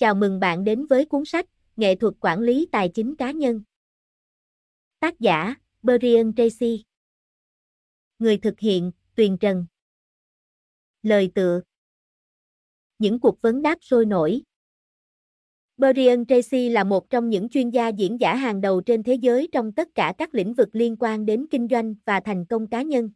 Chào mừng bạn đến với cuốn sách Nghệ thuật quản lý tài chính cá nhân. Tác giả, Brian Tracy. Người thực hiện, Tuyền Trần. Lời tựa. Những cuộc vấn đáp sôi nổi. Brian Tracy là một trong những chuyên gia diễn giả hàng đầu trên thế giới trong tất cả các lĩnh vực liên quan đến kinh doanh và thành công cá nhân.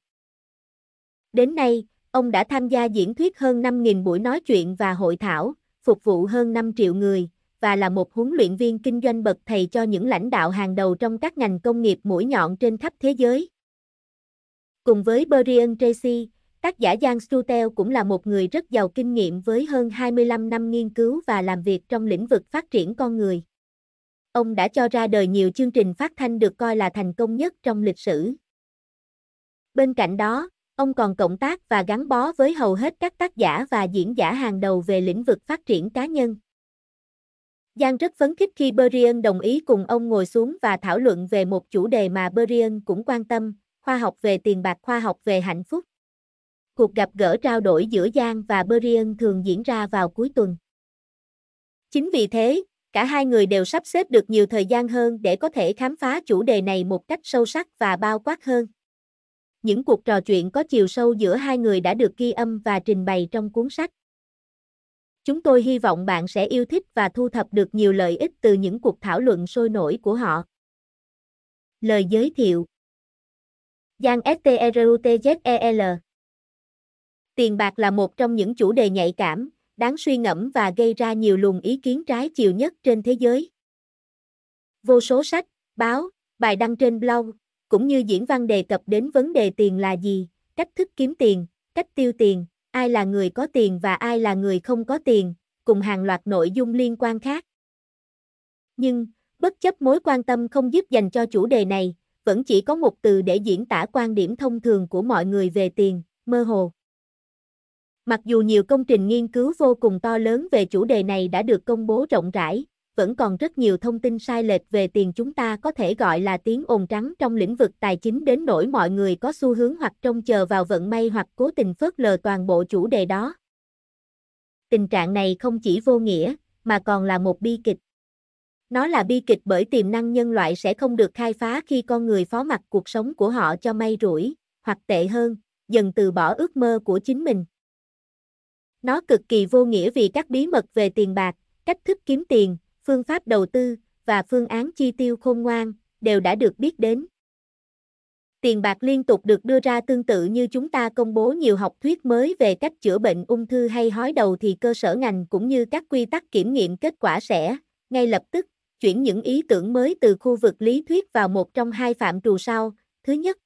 Đến nay, ông đã tham gia diễn thuyết hơn 5.000 buổi nói chuyện và hội thảo, phục vụ hơn 5 triệu người, và là một huấn luyện viên kinh doanh bậc thầy cho những lãnh đạo hàng đầu trong các ngành công nghiệp mũi nhọn trên khắp thế giới. Cùng với Brian Tracy, tác giả Jan Stutel cũng là một người rất giàu kinh nghiệm với hơn 25 năm nghiên cứu và làm việc trong lĩnh vực phát triển con người. Ông đã cho ra đời nhiều chương trình phát thanh được coi là thành công nhất trong lịch sử. Bên cạnh đó, Ông còn cộng tác và gắn bó với hầu hết các tác giả và diễn giả hàng đầu về lĩnh vực phát triển cá nhân. Giang rất phấn khích khi Berrien đồng ý cùng ông ngồi xuống và thảo luận về một chủ đề mà Berrien cũng quan tâm, khoa học về tiền bạc khoa học về hạnh phúc. Cuộc gặp gỡ trao đổi giữa Giang và Berrien thường diễn ra vào cuối tuần. Chính vì thế, cả hai người đều sắp xếp được nhiều thời gian hơn để có thể khám phá chủ đề này một cách sâu sắc và bao quát hơn những cuộc trò chuyện có chiều sâu giữa hai người đã được ghi âm và trình bày trong cuốn sách. Chúng tôi hy vọng bạn sẽ yêu thích và thu thập được nhiều lợi ích từ những cuộc thảo luận sôi nổi của họ. Lời giới thiệu Giang STRUTZEL Tiền bạc là một trong những chủ đề nhạy cảm, đáng suy ngẫm và gây ra nhiều luồng ý kiến trái chiều nhất trên thế giới. Vô số sách, báo, bài đăng trên blog, cũng như diễn văn đề cập đến vấn đề tiền là gì, cách thức kiếm tiền, cách tiêu tiền, ai là người có tiền và ai là người không có tiền, cùng hàng loạt nội dung liên quan khác. Nhưng, bất chấp mối quan tâm không giúp dành cho chủ đề này, vẫn chỉ có một từ để diễn tả quan điểm thông thường của mọi người về tiền, mơ hồ. Mặc dù nhiều công trình nghiên cứu vô cùng to lớn về chủ đề này đã được công bố rộng rãi, vẫn còn rất nhiều thông tin sai lệch về tiền chúng ta có thể gọi là tiếng ồn trắng trong lĩnh vực tài chính đến nỗi mọi người có xu hướng hoặc trông chờ vào vận may hoặc cố tình phớt lờ toàn bộ chủ đề đó. Tình trạng này không chỉ vô nghĩa, mà còn là một bi kịch. Nó là bi kịch bởi tiềm năng nhân loại sẽ không được khai phá khi con người phó mặc cuộc sống của họ cho may rủi, hoặc tệ hơn, dần từ bỏ ước mơ của chính mình. Nó cực kỳ vô nghĩa vì các bí mật về tiền bạc, cách thức kiếm tiền, phương pháp đầu tư và phương án chi tiêu khôn ngoan đều đã được biết đến. Tiền bạc liên tục được đưa ra tương tự như chúng ta công bố nhiều học thuyết mới về cách chữa bệnh ung thư hay hói đầu thì cơ sở ngành cũng như các quy tắc kiểm nghiệm kết quả sẽ, ngay lập tức, chuyển những ý tưởng mới từ khu vực lý thuyết vào một trong hai phạm trù sau. Thứ nhất,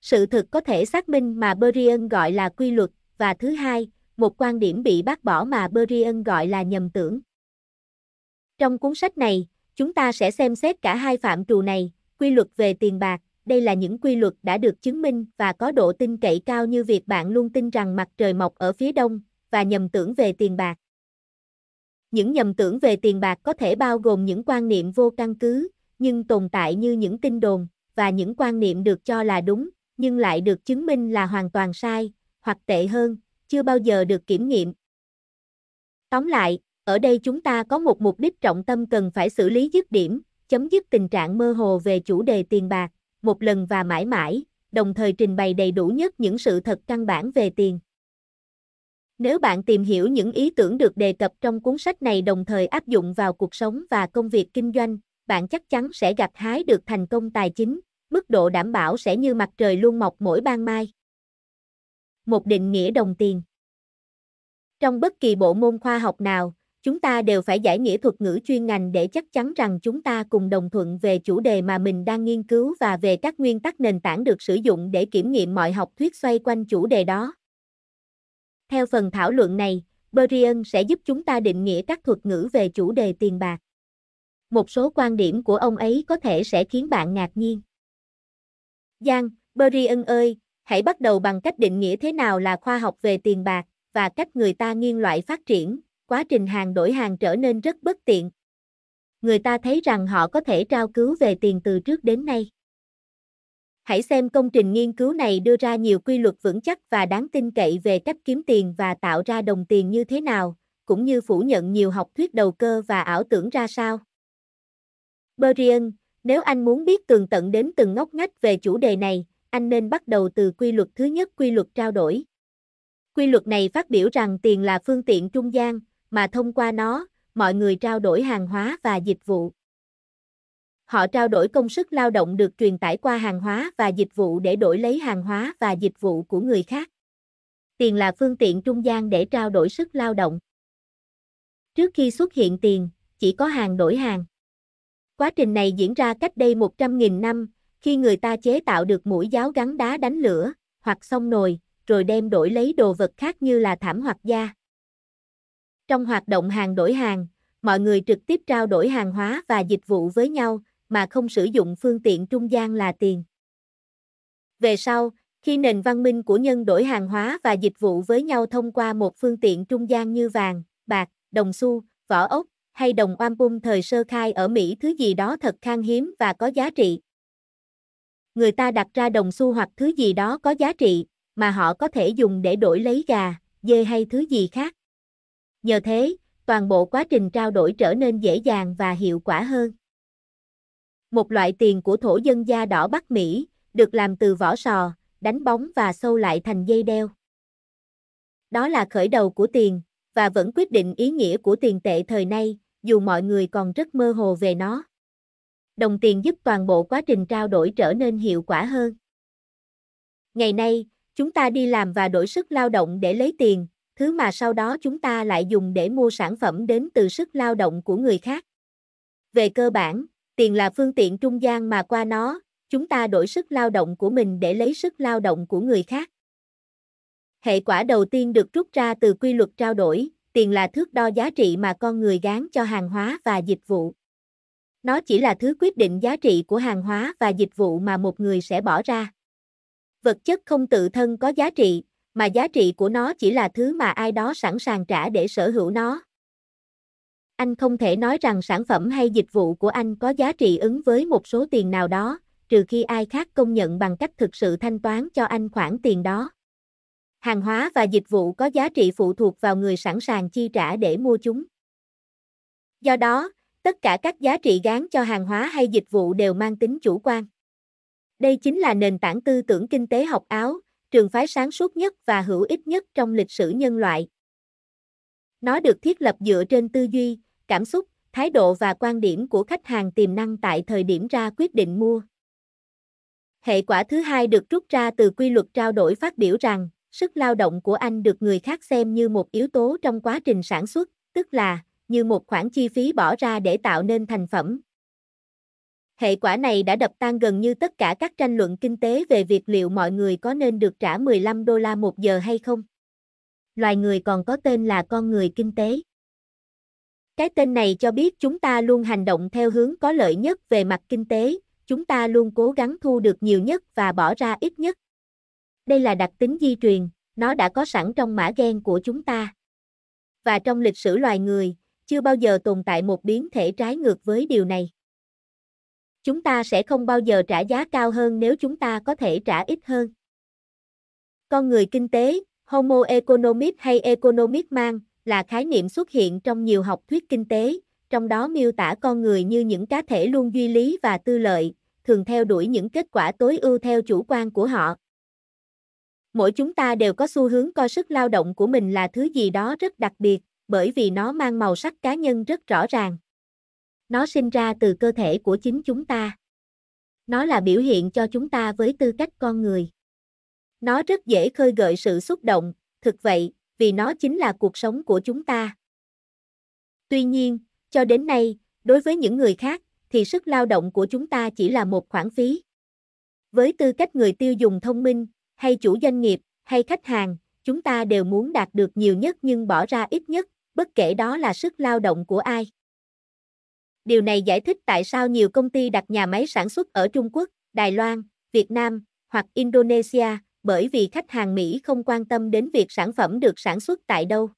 sự thực có thể xác minh mà Berrien gọi là quy luật, và thứ hai, một quan điểm bị bác bỏ mà Berrien gọi là nhầm tưởng. Trong cuốn sách này, chúng ta sẽ xem xét cả hai phạm trù này, quy luật về tiền bạc, đây là những quy luật đã được chứng minh và có độ tin cậy cao như việc bạn luôn tin rằng mặt trời mọc ở phía đông và nhầm tưởng về tiền bạc. Những nhầm tưởng về tiền bạc có thể bao gồm những quan niệm vô căn cứ, nhưng tồn tại như những tin đồn và những quan niệm được cho là đúng, nhưng lại được chứng minh là hoàn toàn sai, hoặc tệ hơn, chưa bao giờ được kiểm nghiệm. Tóm lại, ở đây chúng ta có một mục đích trọng tâm cần phải xử lý dứt điểm, chấm dứt tình trạng mơ hồ về chủ đề tiền bạc, một lần và mãi mãi, đồng thời trình bày đầy đủ nhất những sự thật căn bản về tiền. Nếu bạn tìm hiểu những ý tưởng được đề cập trong cuốn sách này đồng thời áp dụng vào cuộc sống và công việc kinh doanh, bạn chắc chắn sẽ gặt hái được thành công tài chính, mức độ đảm bảo sẽ như mặt trời luôn mọc mỗi ban mai. Một định nghĩa đồng tiền Trong bất kỳ bộ môn khoa học nào, chúng ta đều phải giải nghĩa thuật ngữ chuyên ngành để chắc chắn rằng chúng ta cùng đồng thuận về chủ đề mà mình đang nghiên cứu và về các nguyên tắc nền tảng được sử dụng để kiểm nghiệm mọi học thuyết xoay quanh chủ đề đó. Theo phần thảo luận này, Berrien sẽ giúp chúng ta định nghĩa các thuật ngữ về chủ đề tiền bạc. Một số quan điểm của ông ấy có thể sẽ khiến bạn ngạc nhiên. Giang, Berrien ơi, hãy bắt đầu bằng cách định nghĩa thế nào là khoa học về tiền bạc và cách người ta nghiên loại phát triển, quá trình hàng đổi hàng trở nên rất bất tiện. Người ta thấy rằng họ có thể trao cứu về tiền từ trước đến nay. Hãy xem công trình nghiên cứu này đưa ra nhiều quy luật vững chắc và đáng tin cậy về cách kiếm tiền và tạo ra đồng tiền như thế nào, cũng như phủ nhận nhiều học thuyết đầu cơ và ảo tưởng ra sao. Berrien, nếu anh muốn biết tường tận đến từng ngóc ngách về chủ đề này, anh nên bắt đầu từ quy luật thứ nhất quy luật trao đổi. Quy luật này phát biểu rằng tiền là phương tiện trung gian, mà thông qua nó, mọi người trao đổi hàng hóa và dịch vụ. Họ trao đổi công sức lao động được truyền tải qua hàng hóa và dịch vụ để đổi lấy hàng hóa và dịch vụ của người khác. Tiền là phương tiện trung gian để trao đổi sức lao động. Trước khi xuất hiện tiền, chỉ có hàng đổi hàng. Quá trình này diễn ra cách đây 100.000 năm, khi người ta chế tạo được mũi giáo gắn đá đánh lửa, hoặc xông nồi, rồi đem đổi lấy đồ vật khác như là thảm hoặc da. Trong hoạt động hàng đổi hàng, mọi người trực tiếp trao đổi hàng hóa và dịch vụ với nhau, mà không sử dụng phương tiện trung gian là tiền. Về sau, khi nền văn minh của nhân đổi hàng hóa và dịch vụ với nhau thông qua một phương tiện trung gian như vàng, bạc, đồng xu, vỏ ốc, hay đồng oampum thời sơ khai ở Mỹ thứ gì đó thật khan hiếm và có giá trị. Người ta đặt ra đồng xu hoặc thứ gì đó có giá trị, mà họ có thể dùng để đổi lấy gà, dê hay thứ gì khác. Nhờ thế, toàn bộ quá trình trao đổi trở nên dễ dàng và hiệu quả hơn. Một loại tiền của thổ dân da đỏ Bắc Mỹ, được làm từ vỏ sò, đánh bóng và sâu lại thành dây đeo. Đó là khởi đầu của tiền, và vẫn quyết định ý nghĩa của tiền tệ thời nay, dù mọi người còn rất mơ hồ về nó. Đồng tiền giúp toàn bộ quá trình trao đổi trở nên hiệu quả hơn. Ngày nay, chúng ta đi làm và đổi sức lao động để lấy tiền, thứ mà sau đó chúng ta lại dùng để mua sản phẩm đến từ sức lao động của người khác. Về cơ bản, tiền là phương tiện trung gian mà qua nó, chúng ta đổi sức lao động của mình để lấy sức lao động của người khác. Hệ quả đầu tiên được rút ra từ quy luật trao đổi, tiền là thước đo giá trị mà con người gán cho hàng hóa và dịch vụ. Nó chỉ là thứ quyết định giá trị của hàng hóa và dịch vụ mà một người sẽ bỏ ra. Vật chất không tự thân có giá trị, mà giá trị của nó chỉ là thứ mà ai đó sẵn sàng trả để sở hữu nó. Anh không thể nói rằng sản phẩm hay dịch vụ của anh có giá trị ứng với một số tiền nào đó, trừ khi ai khác công nhận bằng cách thực sự thanh toán cho anh khoản tiền đó. Hàng hóa và dịch vụ có giá trị phụ thuộc vào người sẵn sàng chi trả để mua chúng. Do đó, tất cả các giá trị gán cho hàng hóa hay dịch vụ đều mang tính chủ quan. Đây chính là nền tảng tư tưởng kinh tế học áo, trường phái sáng suốt nhất và hữu ích nhất trong lịch sử nhân loại. Nó được thiết lập dựa trên tư duy, cảm xúc, thái độ và quan điểm của khách hàng tiềm năng tại thời điểm ra quyết định mua. Hệ quả thứ hai được rút ra từ quy luật trao đổi phát biểu rằng, sức lao động của anh được người khác xem như một yếu tố trong quá trình sản xuất, tức là như một khoản chi phí bỏ ra để tạo nên thành phẩm, Hệ quả này đã đập tan gần như tất cả các tranh luận kinh tế về việc liệu mọi người có nên được trả 15 đô la một giờ hay không. Loài người còn có tên là con người kinh tế. Cái tên này cho biết chúng ta luôn hành động theo hướng có lợi nhất về mặt kinh tế, chúng ta luôn cố gắng thu được nhiều nhất và bỏ ra ít nhất. Đây là đặc tính di truyền, nó đã có sẵn trong mã gen của chúng ta. Và trong lịch sử loài người, chưa bao giờ tồn tại một biến thể trái ngược với điều này. Chúng ta sẽ không bao giờ trả giá cao hơn nếu chúng ta có thể trả ít hơn. Con người kinh tế, Homo economic hay economic man, là khái niệm xuất hiện trong nhiều học thuyết kinh tế, trong đó miêu tả con người như những cá thể luôn duy lý và tư lợi, thường theo đuổi những kết quả tối ưu theo chủ quan của họ. Mỗi chúng ta đều có xu hướng coi sức lao động của mình là thứ gì đó rất đặc biệt, bởi vì nó mang màu sắc cá nhân rất rõ ràng. Nó sinh ra từ cơ thể của chính chúng ta. Nó là biểu hiện cho chúng ta với tư cách con người. Nó rất dễ khơi gợi sự xúc động, thực vậy, vì nó chính là cuộc sống của chúng ta. Tuy nhiên, cho đến nay, đối với những người khác, thì sức lao động của chúng ta chỉ là một khoản phí. Với tư cách người tiêu dùng thông minh, hay chủ doanh nghiệp, hay khách hàng, chúng ta đều muốn đạt được nhiều nhất nhưng bỏ ra ít nhất, bất kể đó là sức lao động của ai. Điều này giải thích tại sao nhiều công ty đặt nhà máy sản xuất ở Trung Quốc, Đài Loan, Việt Nam hoặc Indonesia, bởi vì khách hàng Mỹ không quan tâm đến việc sản phẩm được sản xuất tại đâu.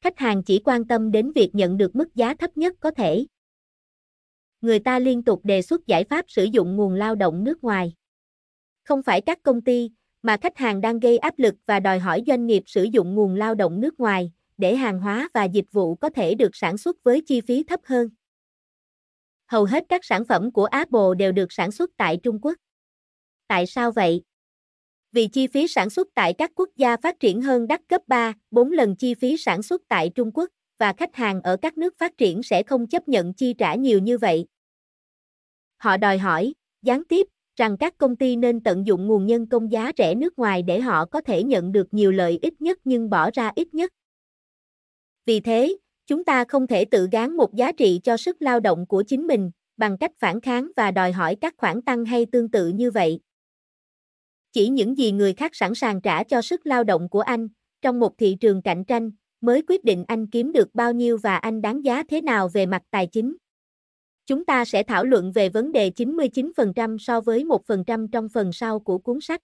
Khách hàng chỉ quan tâm đến việc nhận được mức giá thấp nhất có thể. Người ta liên tục đề xuất giải pháp sử dụng nguồn lao động nước ngoài. Không phải các công ty, mà khách hàng đang gây áp lực và đòi hỏi doanh nghiệp sử dụng nguồn lao động nước ngoài để hàng hóa và dịch vụ có thể được sản xuất với chi phí thấp hơn hầu hết các sản phẩm của Apple đều được sản xuất tại Trung Quốc. Tại sao vậy? Vì chi phí sản xuất tại các quốc gia phát triển hơn đắt gấp 3, 4 lần chi phí sản xuất tại Trung Quốc và khách hàng ở các nước phát triển sẽ không chấp nhận chi trả nhiều như vậy. Họ đòi hỏi gián tiếp rằng các công ty nên tận dụng nguồn nhân công giá rẻ nước ngoài để họ có thể nhận được nhiều lợi ích nhất nhưng bỏ ra ít nhất. Vì thế, Chúng ta không thể tự gán một giá trị cho sức lao động của chính mình, bằng cách phản kháng và đòi hỏi các khoản tăng hay tương tự như vậy. Chỉ những gì người khác sẵn sàng trả cho sức lao động của anh, trong một thị trường cạnh tranh, mới quyết định anh kiếm được bao nhiêu và anh đáng giá thế nào về mặt tài chính. Chúng ta sẽ thảo luận về vấn đề 99% so với 1% trong phần sau của cuốn sách.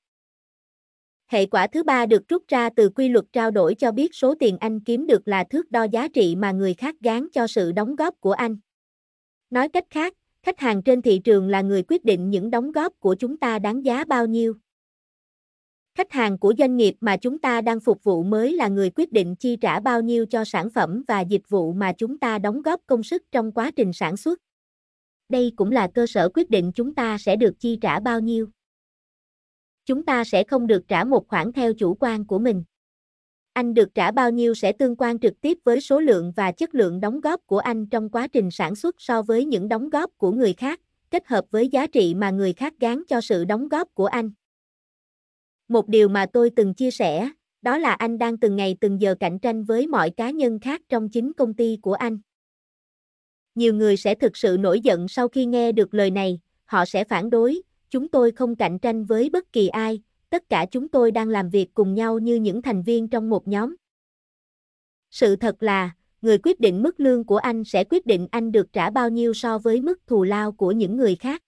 Hệ quả thứ ba được rút ra từ quy luật trao đổi cho biết số tiền anh kiếm được là thước đo giá trị mà người khác gán cho sự đóng góp của anh. Nói cách khác, khách hàng trên thị trường là người quyết định những đóng góp của chúng ta đáng giá bao nhiêu. Khách hàng của doanh nghiệp mà chúng ta đang phục vụ mới là người quyết định chi trả bao nhiêu cho sản phẩm và dịch vụ mà chúng ta đóng góp công sức trong quá trình sản xuất. Đây cũng là cơ sở quyết định chúng ta sẽ được chi trả bao nhiêu chúng ta sẽ không được trả một khoản theo chủ quan của mình. Anh được trả bao nhiêu sẽ tương quan trực tiếp với số lượng và chất lượng đóng góp của anh trong quá trình sản xuất so với những đóng góp của người khác, kết hợp với giá trị mà người khác gán cho sự đóng góp của anh. Một điều mà tôi từng chia sẻ, đó là anh đang từng ngày từng giờ cạnh tranh với mọi cá nhân khác trong chính công ty của anh. Nhiều người sẽ thực sự nổi giận sau khi nghe được lời này, họ sẽ phản đối, chúng tôi không cạnh tranh với bất kỳ ai, tất cả chúng tôi đang làm việc cùng nhau như những thành viên trong một nhóm. Sự thật là, người quyết định mức lương của anh sẽ quyết định anh được trả bao nhiêu so với mức thù lao của những người khác.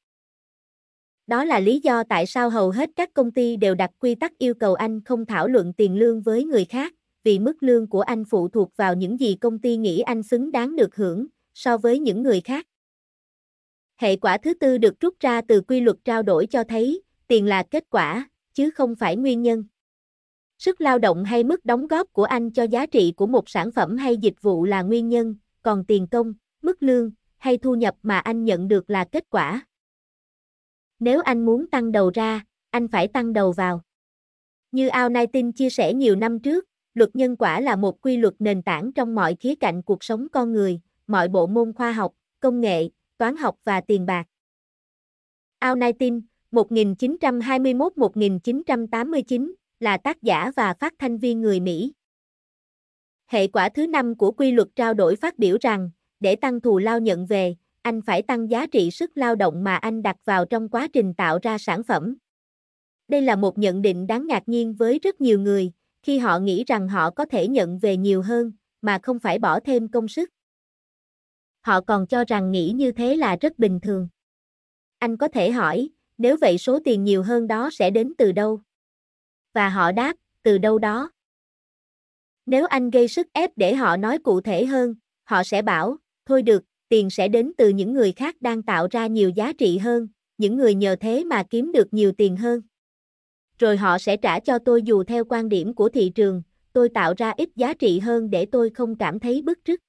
Đó là lý do tại sao hầu hết các công ty đều đặt quy tắc yêu cầu anh không thảo luận tiền lương với người khác, vì mức lương của anh phụ thuộc vào những gì công ty nghĩ anh xứng đáng được hưởng so với những người khác. Hệ quả thứ tư được rút ra từ quy luật trao đổi cho thấy, tiền là kết quả, chứ không phải nguyên nhân. Sức lao động hay mức đóng góp của anh cho giá trị của một sản phẩm hay dịch vụ là nguyên nhân, còn tiền công, mức lương hay thu nhập mà anh nhận được là kết quả. Nếu anh muốn tăng đầu ra, anh phải tăng đầu vào. Như Al Nightin chia sẻ nhiều năm trước, luật nhân quả là một quy luật nền tảng trong mọi khía cạnh cuộc sống con người, mọi bộ môn khoa học, công nghệ, toán học và tiền bạc. Al Nightin, 1921-1989, là tác giả và phát thanh viên người Mỹ. Hệ quả thứ năm của quy luật trao đổi phát biểu rằng, để tăng thù lao nhận về, anh phải tăng giá trị sức lao động mà anh đặt vào trong quá trình tạo ra sản phẩm. Đây là một nhận định đáng ngạc nhiên với rất nhiều người, khi họ nghĩ rằng họ có thể nhận về nhiều hơn, mà không phải bỏ thêm công sức họ còn cho rằng nghĩ như thế là rất bình thường. Anh có thể hỏi, nếu vậy số tiền nhiều hơn đó sẽ đến từ đâu? Và họ đáp, từ đâu đó? Nếu anh gây sức ép để họ nói cụ thể hơn, họ sẽ bảo, thôi được, tiền sẽ đến từ những người khác đang tạo ra nhiều giá trị hơn, những người nhờ thế mà kiếm được nhiều tiền hơn. Rồi họ sẽ trả cho tôi dù theo quan điểm của thị trường, tôi tạo ra ít giá trị hơn để tôi không cảm thấy bức rứt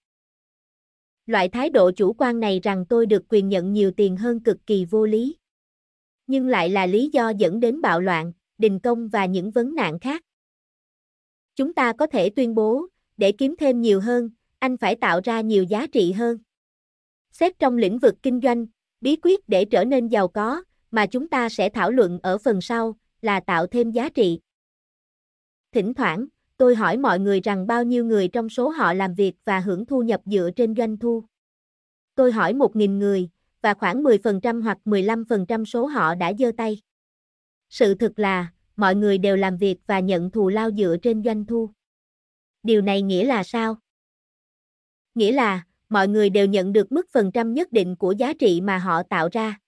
loại thái độ chủ quan này rằng tôi được quyền nhận nhiều tiền hơn cực kỳ vô lý. Nhưng lại là lý do dẫn đến bạo loạn, đình công và những vấn nạn khác. Chúng ta có thể tuyên bố, để kiếm thêm nhiều hơn, anh phải tạo ra nhiều giá trị hơn. Xét trong lĩnh vực kinh doanh, bí quyết để trở nên giàu có mà chúng ta sẽ thảo luận ở phần sau là tạo thêm giá trị. Thỉnh thoảng, tôi hỏi mọi người rằng bao nhiêu người trong số họ làm việc và hưởng thu nhập dựa trên doanh thu. Tôi hỏi 1.000 người, và khoảng 10% hoặc 15% số họ đã giơ tay. Sự thực là, mọi người đều làm việc và nhận thù lao dựa trên doanh thu. Điều này nghĩa là sao? Nghĩa là, mọi người đều nhận được mức phần trăm nhất định của giá trị mà họ tạo ra.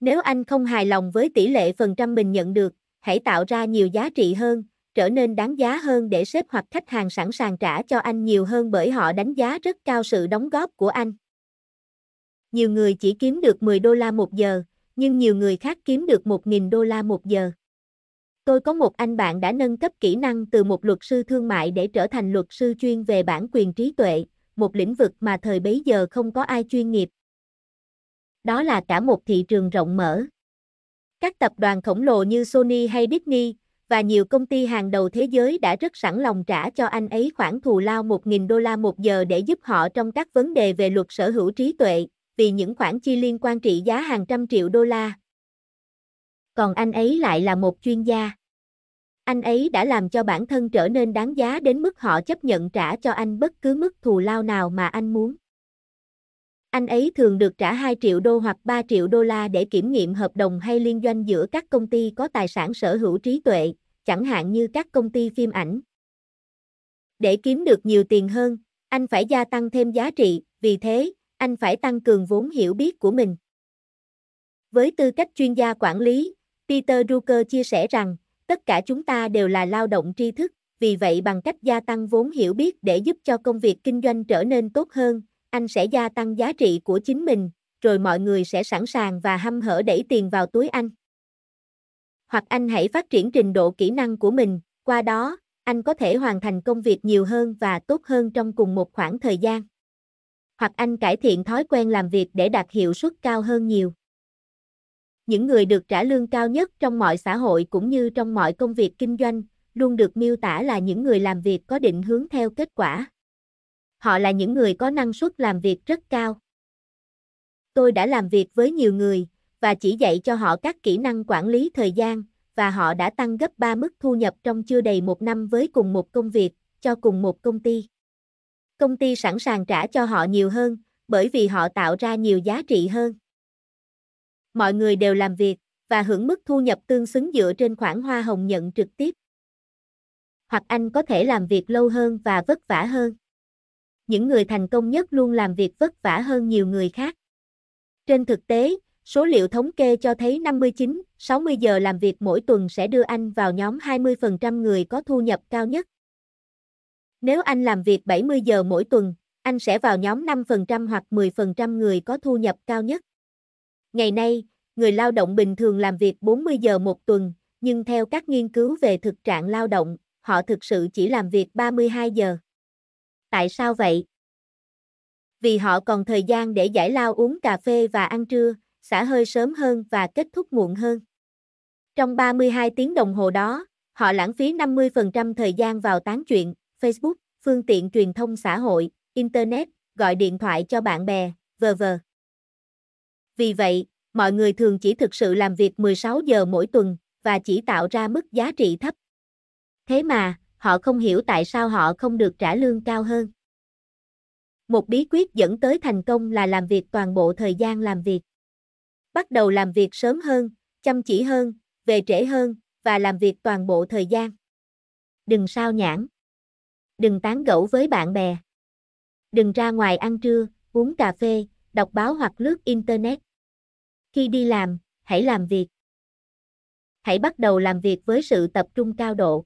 Nếu anh không hài lòng với tỷ lệ phần trăm mình nhận được, hãy tạo ra nhiều giá trị hơn, trở nên đáng giá hơn để sếp hoặc khách hàng sẵn sàng trả cho anh nhiều hơn bởi họ đánh giá rất cao sự đóng góp của anh. Nhiều người chỉ kiếm được 10 đô la một giờ, nhưng nhiều người khác kiếm được 1.000 đô la một giờ. Tôi có một anh bạn đã nâng cấp kỹ năng từ một luật sư thương mại để trở thành luật sư chuyên về bản quyền trí tuệ, một lĩnh vực mà thời bấy giờ không có ai chuyên nghiệp. Đó là cả một thị trường rộng mở. Các tập đoàn khổng lồ như Sony hay Disney, và nhiều công ty hàng đầu thế giới đã rất sẵn lòng trả cho anh ấy khoản thù lao 1.000 đô la một giờ để giúp họ trong các vấn đề về luật sở hữu trí tuệ, vì những khoản chi liên quan trị giá hàng trăm triệu đô la. Còn anh ấy lại là một chuyên gia. Anh ấy đã làm cho bản thân trở nên đáng giá đến mức họ chấp nhận trả cho anh bất cứ mức thù lao nào mà anh muốn. Anh ấy thường được trả 2 triệu đô hoặc 3 triệu đô la để kiểm nghiệm hợp đồng hay liên doanh giữa các công ty có tài sản sở hữu trí tuệ, chẳng hạn như các công ty phim ảnh. Để kiếm được nhiều tiền hơn, anh phải gia tăng thêm giá trị, vì thế, anh phải tăng cường vốn hiểu biết của mình. Với tư cách chuyên gia quản lý, Peter Drucker chia sẻ rằng, tất cả chúng ta đều là lao động tri thức, vì vậy bằng cách gia tăng vốn hiểu biết để giúp cho công việc kinh doanh trở nên tốt hơn, anh sẽ gia tăng giá trị của chính mình, rồi mọi người sẽ sẵn sàng và hăm hở đẩy tiền vào túi anh. Hoặc anh hãy phát triển trình độ kỹ năng của mình, qua đó, anh có thể hoàn thành công việc nhiều hơn và tốt hơn trong cùng một khoảng thời gian. Hoặc anh cải thiện thói quen làm việc để đạt hiệu suất cao hơn nhiều. Những người được trả lương cao nhất trong mọi xã hội cũng như trong mọi công việc kinh doanh, luôn được miêu tả là những người làm việc có định hướng theo kết quả họ là những người có năng suất làm việc rất cao. Tôi đã làm việc với nhiều người và chỉ dạy cho họ các kỹ năng quản lý thời gian và họ đã tăng gấp 3 mức thu nhập trong chưa đầy một năm với cùng một công việc, cho cùng một công ty. Công ty sẵn sàng trả cho họ nhiều hơn, bởi vì họ tạo ra nhiều giá trị hơn. Mọi người đều làm việc và hưởng mức thu nhập tương xứng dựa trên khoản hoa hồng nhận trực tiếp. Hoặc anh có thể làm việc lâu hơn và vất vả hơn những người thành công nhất luôn làm việc vất vả hơn nhiều người khác. Trên thực tế, số liệu thống kê cho thấy 59, 60 giờ làm việc mỗi tuần sẽ đưa anh vào nhóm 20% người có thu nhập cao nhất. Nếu anh làm việc 70 giờ mỗi tuần, anh sẽ vào nhóm 5% hoặc 10% người có thu nhập cao nhất. Ngày nay, người lao động bình thường làm việc 40 giờ một tuần, nhưng theo các nghiên cứu về thực trạng lao động, họ thực sự chỉ làm việc 32 giờ. Tại sao vậy? Vì họ còn thời gian để giải lao uống cà phê và ăn trưa, xả hơi sớm hơn và kết thúc muộn hơn. Trong 32 tiếng đồng hồ đó, họ lãng phí 50% thời gian vào tán chuyện, Facebook, phương tiện truyền thông xã hội, Internet, gọi điện thoại cho bạn bè, v.v. Vì vậy, mọi người thường chỉ thực sự làm việc 16 giờ mỗi tuần và chỉ tạo ra mức giá trị thấp. Thế mà, họ không hiểu tại sao họ không được trả lương cao hơn. Một bí quyết dẫn tới thành công là làm việc toàn bộ thời gian làm việc. Bắt đầu làm việc sớm hơn, chăm chỉ hơn, về trễ hơn và làm việc toàn bộ thời gian. Đừng sao nhãn. Đừng tán gẫu với bạn bè. Đừng ra ngoài ăn trưa, uống cà phê, đọc báo hoặc lướt internet. Khi đi làm, hãy làm việc. Hãy bắt đầu làm việc với sự tập trung cao độ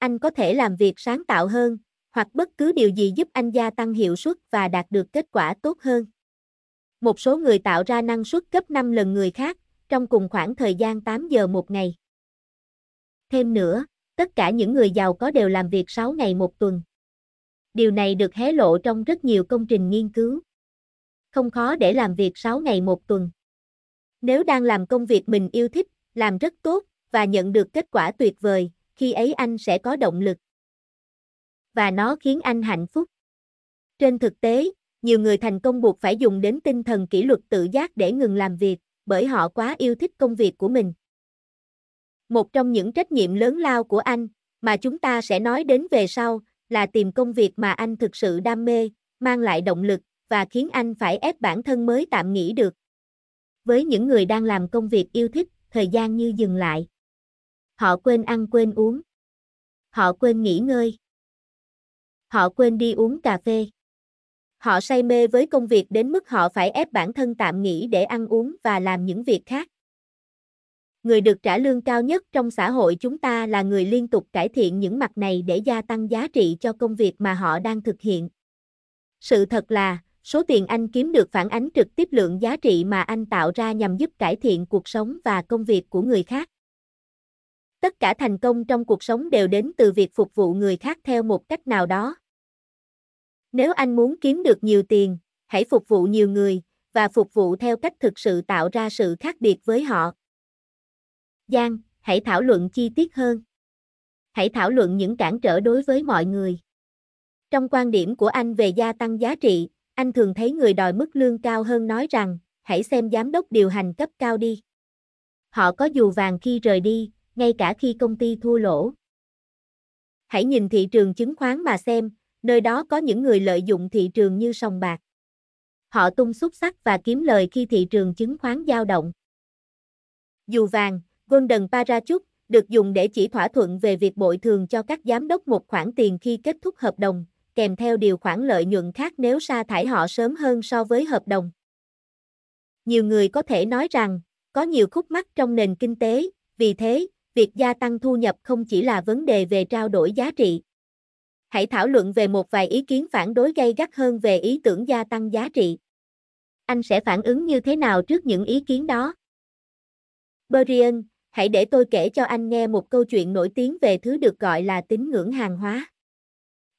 anh có thể làm việc sáng tạo hơn, hoặc bất cứ điều gì giúp anh gia tăng hiệu suất và đạt được kết quả tốt hơn. Một số người tạo ra năng suất gấp 5 lần người khác trong cùng khoảng thời gian 8 giờ một ngày. Thêm nữa, tất cả những người giàu có đều làm việc 6 ngày một tuần. Điều này được hé lộ trong rất nhiều công trình nghiên cứu. Không khó để làm việc 6 ngày một tuần. Nếu đang làm công việc mình yêu thích, làm rất tốt và nhận được kết quả tuyệt vời, khi ấy anh sẽ có động lực. Và nó khiến anh hạnh phúc. Trên thực tế, nhiều người thành công buộc phải dùng đến tinh thần kỷ luật tự giác để ngừng làm việc, bởi họ quá yêu thích công việc của mình. Một trong những trách nhiệm lớn lao của anh, mà chúng ta sẽ nói đến về sau, là tìm công việc mà anh thực sự đam mê, mang lại động lực và khiến anh phải ép bản thân mới tạm nghỉ được. Với những người đang làm công việc yêu thích, thời gian như dừng lại. Họ quên ăn quên uống. Họ quên nghỉ ngơi. Họ quên đi uống cà phê. Họ say mê với công việc đến mức họ phải ép bản thân tạm nghỉ để ăn uống và làm những việc khác. Người được trả lương cao nhất trong xã hội chúng ta là người liên tục cải thiện những mặt này để gia tăng giá trị cho công việc mà họ đang thực hiện. Sự thật là, số tiền anh kiếm được phản ánh trực tiếp lượng giá trị mà anh tạo ra nhằm giúp cải thiện cuộc sống và công việc của người khác tất cả thành công trong cuộc sống đều đến từ việc phục vụ người khác theo một cách nào đó nếu anh muốn kiếm được nhiều tiền hãy phục vụ nhiều người và phục vụ theo cách thực sự tạo ra sự khác biệt với họ giang hãy thảo luận chi tiết hơn hãy thảo luận những cản trở đối với mọi người trong quan điểm của anh về gia tăng giá trị anh thường thấy người đòi mức lương cao hơn nói rằng hãy xem giám đốc điều hành cấp cao đi họ có dù vàng khi rời đi ngay cả khi công ty thua lỗ. Hãy nhìn thị trường chứng khoán mà xem, nơi đó có những người lợi dụng thị trường như sòng bạc. Họ tung xúc sắc và kiếm lời khi thị trường chứng khoán dao động. Dù vàng, Golden Parachute, được dùng để chỉ thỏa thuận về việc bồi thường cho các giám đốc một khoản tiền khi kết thúc hợp đồng, kèm theo điều khoản lợi nhuận khác nếu sa thải họ sớm hơn so với hợp đồng. Nhiều người có thể nói rằng, có nhiều khúc mắc trong nền kinh tế, vì thế, việc gia tăng thu nhập không chỉ là vấn đề về trao đổi giá trị. Hãy thảo luận về một vài ý kiến phản đối gay gắt hơn về ý tưởng gia tăng giá trị. Anh sẽ phản ứng như thế nào trước những ý kiến đó? Berrien, hãy để tôi kể cho anh nghe một câu chuyện nổi tiếng về thứ được gọi là tín ngưỡng hàng hóa.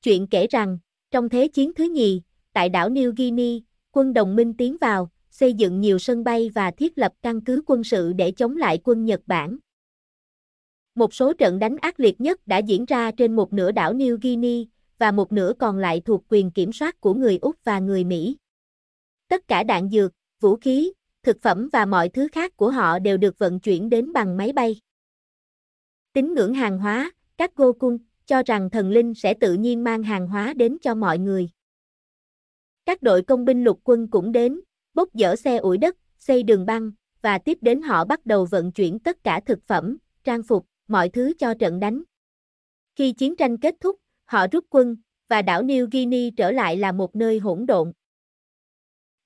Chuyện kể rằng, trong Thế chiến thứ nhì, tại đảo New Guinea, quân đồng minh tiến vào, xây dựng nhiều sân bay và thiết lập căn cứ quân sự để chống lại quân Nhật Bản. Một số trận đánh ác liệt nhất đã diễn ra trên một nửa đảo New Guinea, và một nửa còn lại thuộc quyền kiểm soát của người Úc và người Mỹ. Tất cả đạn dược, vũ khí, thực phẩm và mọi thứ khác của họ đều được vận chuyển đến bằng máy bay. Tín ngưỡng hàng hóa, các cô cung cho rằng thần linh sẽ tự nhiên mang hàng hóa đến cho mọi người. Các đội công binh lục quân cũng đến, bốc dỡ xe ủi đất, xây đường băng, và tiếp đến họ bắt đầu vận chuyển tất cả thực phẩm, trang phục, mọi thứ cho trận đánh. Khi chiến tranh kết thúc, họ rút quân, và đảo New Guinea trở lại là một nơi hỗn độn.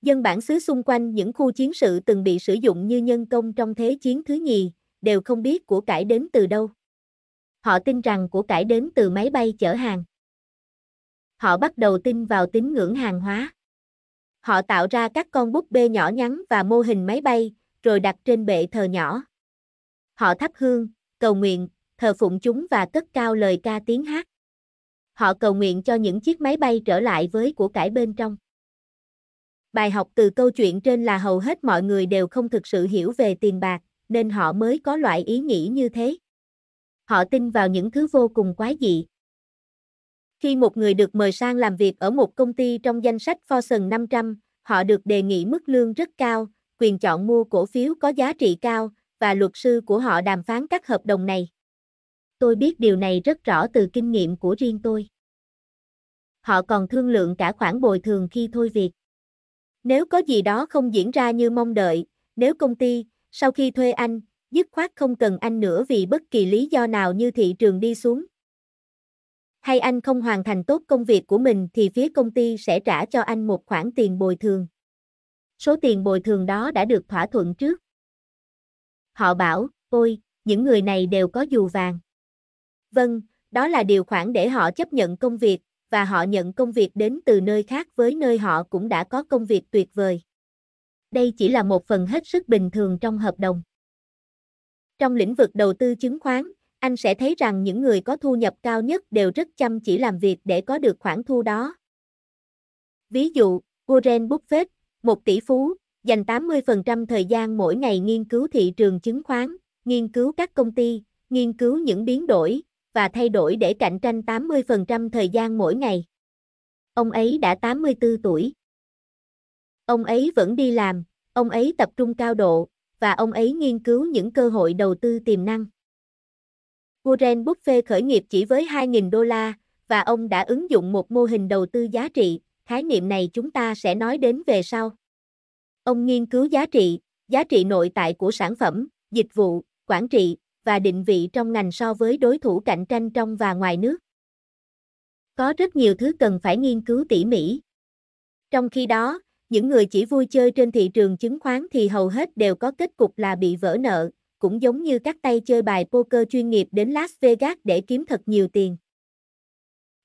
Dân bản xứ xung quanh những khu chiến sự từng bị sử dụng như nhân công trong Thế chiến thứ nhì, đều không biết của cải đến từ đâu. Họ tin rằng của cải đến từ máy bay chở hàng. Họ bắt đầu tin vào tín ngưỡng hàng hóa. Họ tạo ra các con búp bê nhỏ nhắn và mô hình máy bay, rồi đặt trên bệ thờ nhỏ. Họ thắp hương, cầu nguyện, thờ phụng chúng và cất cao lời ca tiếng hát. Họ cầu nguyện cho những chiếc máy bay trở lại với của cải bên trong. Bài học từ câu chuyện trên là hầu hết mọi người đều không thực sự hiểu về tiền bạc, nên họ mới có loại ý nghĩ như thế. Họ tin vào những thứ vô cùng quái dị. Khi một người được mời sang làm việc ở một công ty trong danh sách Fortune 500, họ được đề nghị mức lương rất cao, quyền chọn mua cổ phiếu có giá trị cao, và luật sư của họ đàm phán các hợp đồng này. Tôi biết điều này rất rõ từ kinh nghiệm của riêng tôi. Họ còn thương lượng cả khoản bồi thường khi thôi việc. Nếu có gì đó không diễn ra như mong đợi, nếu công ty, sau khi thuê anh, dứt khoát không cần anh nữa vì bất kỳ lý do nào như thị trường đi xuống. Hay anh không hoàn thành tốt công việc của mình thì phía công ty sẽ trả cho anh một khoản tiền bồi thường. Số tiền bồi thường đó đã được thỏa thuận trước. Họ bảo, ôi, những người này đều có dù vàng. Vâng, đó là điều khoản để họ chấp nhận công việc, và họ nhận công việc đến từ nơi khác với nơi họ cũng đã có công việc tuyệt vời. Đây chỉ là một phần hết sức bình thường trong hợp đồng. Trong lĩnh vực đầu tư chứng khoán, anh sẽ thấy rằng những người có thu nhập cao nhất đều rất chăm chỉ làm việc để có được khoản thu đó. Ví dụ, Warren Buffett, một tỷ phú, dành 80% thời gian mỗi ngày nghiên cứu thị trường chứng khoán, nghiên cứu các công ty, nghiên cứu những biến đổi và thay đổi để cạnh tranh 80% thời gian mỗi ngày. Ông ấy đã 84 tuổi. Ông ấy vẫn đi làm, ông ấy tập trung cao độ và ông ấy nghiên cứu những cơ hội đầu tư tiềm năng. Warren Buffett khởi nghiệp chỉ với 2.000 đô la và ông đã ứng dụng một mô hình đầu tư giá trị, khái niệm này chúng ta sẽ nói đến về sau. Ông nghiên cứu giá trị, giá trị nội tại của sản phẩm, dịch vụ, quản trị và định vị trong ngành so với đối thủ cạnh tranh trong và ngoài nước. Có rất nhiều thứ cần phải nghiên cứu tỉ mỉ. Trong khi đó, những người chỉ vui chơi trên thị trường chứng khoán thì hầu hết đều có kết cục là bị vỡ nợ, cũng giống như các tay chơi bài poker chuyên nghiệp đến Las Vegas để kiếm thật nhiều tiền.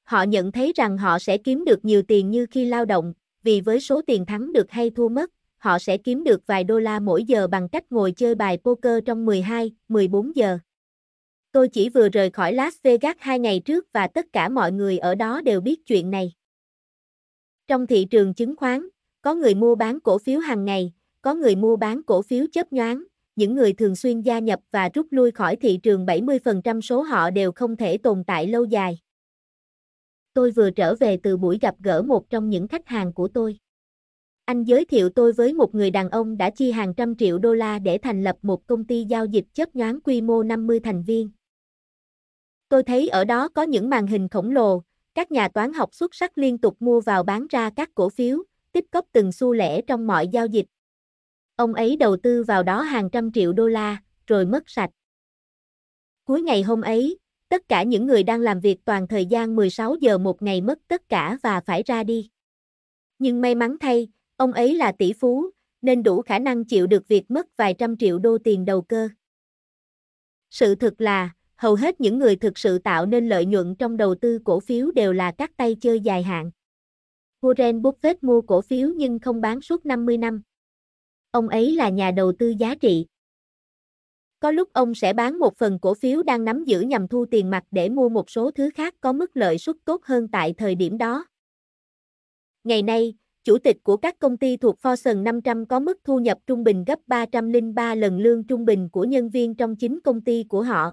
Họ nhận thấy rằng họ sẽ kiếm được nhiều tiền như khi lao động, vì với số tiền thắng được hay thua mất, họ sẽ kiếm được vài đô la mỗi giờ bằng cách ngồi chơi bài poker trong 12, 14 giờ. Tôi chỉ vừa rời khỏi Las Vegas hai ngày trước và tất cả mọi người ở đó đều biết chuyện này. Trong thị trường chứng khoán, có người mua bán cổ phiếu hàng ngày, có người mua bán cổ phiếu chớp nhoáng, những người thường xuyên gia nhập và rút lui khỏi thị trường 70% số họ đều không thể tồn tại lâu dài. Tôi vừa trở về từ buổi gặp gỡ một trong những khách hàng của tôi. Anh giới thiệu tôi với một người đàn ông đã chi hàng trăm triệu đô la để thành lập một công ty giao dịch chớp nhoáng quy mô 50 thành viên. Tôi thấy ở đó có những màn hình khổng lồ, các nhà toán học xuất sắc liên tục mua vào bán ra các cổ phiếu, tích cóp từng xu lẻ trong mọi giao dịch. Ông ấy đầu tư vào đó hàng trăm triệu đô la, rồi mất sạch. Cuối ngày hôm ấy, tất cả những người đang làm việc toàn thời gian 16 giờ một ngày mất tất cả và phải ra đi. Nhưng may mắn thay, Ông ấy là tỷ phú, nên đủ khả năng chịu được việc mất vài trăm triệu đô tiền đầu cơ. Sự thật là, hầu hết những người thực sự tạo nên lợi nhuận trong đầu tư cổ phiếu đều là các tay chơi dài hạn. Warren Buffett mua cổ phiếu nhưng không bán suốt 50 năm. Ông ấy là nhà đầu tư giá trị. Có lúc ông sẽ bán một phần cổ phiếu đang nắm giữ nhằm thu tiền mặt để mua một số thứ khác có mức lợi suất tốt hơn tại thời điểm đó. Ngày nay, chủ tịch của các công ty thuộc Fortune 500 có mức thu nhập trung bình gấp 303 lần lương trung bình của nhân viên trong chính công ty của họ.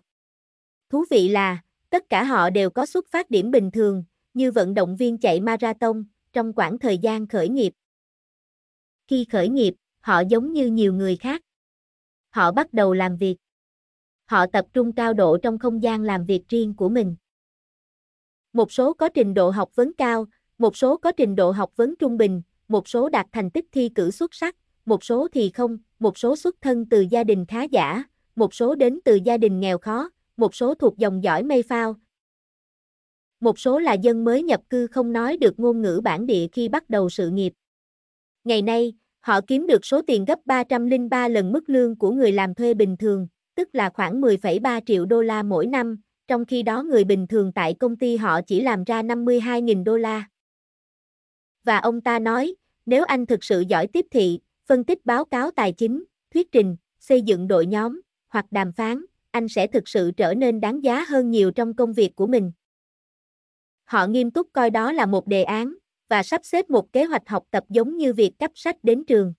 Thú vị là, tất cả họ đều có xuất phát điểm bình thường, như vận động viên chạy marathon, trong khoảng thời gian khởi nghiệp. Khi khởi nghiệp, họ giống như nhiều người khác. Họ bắt đầu làm việc. Họ tập trung cao độ trong không gian làm việc riêng của mình. Một số có trình độ học vấn cao, một số có trình độ học vấn trung bình, một số đạt thành tích thi cử xuất sắc, một số thì không, một số xuất thân từ gia đình khá giả, một số đến từ gia đình nghèo khó, một số thuộc dòng dõi mây phao. Một số là dân mới nhập cư không nói được ngôn ngữ bản địa khi bắt đầu sự nghiệp. Ngày nay, họ kiếm được số tiền gấp 303 lần mức lương của người làm thuê bình thường, tức là khoảng 10,3 triệu đô la mỗi năm, trong khi đó người bình thường tại công ty họ chỉ làm ra 52.000 đô la và ông ta nói, nếu anh thực sự giỏi tiếp thị, phân tích báo cáo tài chính, thuyết trình, xây dựng đội nhóm, hoặc đàm phán, anh sẽ thực sự trở nên đáng giá hơn nhiều trong công việc của mình. Họ nghiêm túc coi đó là một đề án, và sắp xếp một kế hoạch học tập giống như việc cấp sách đến trường.